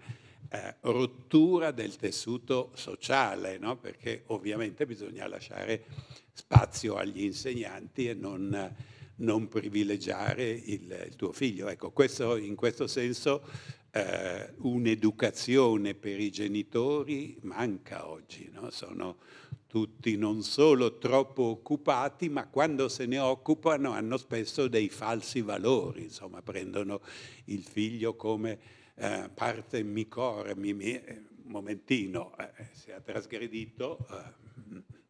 E: eh, rottura del tessuto sociale, no? perché ovviamente bisogna lasciare spazio agli insegnanti e non, non privilegiare il, il, tuo figlio. Ecco, questo, in questo senso eh, un'educazione per i genitori manca oggi, no? sono tutti non solo troppo occupati, ma quando se ne occupano hanno spesso dei falsi valori, insomma prendono il figlio come eh, parte micore, mi, mi, eh, momentino, eh, eh se ha trasgredito eh,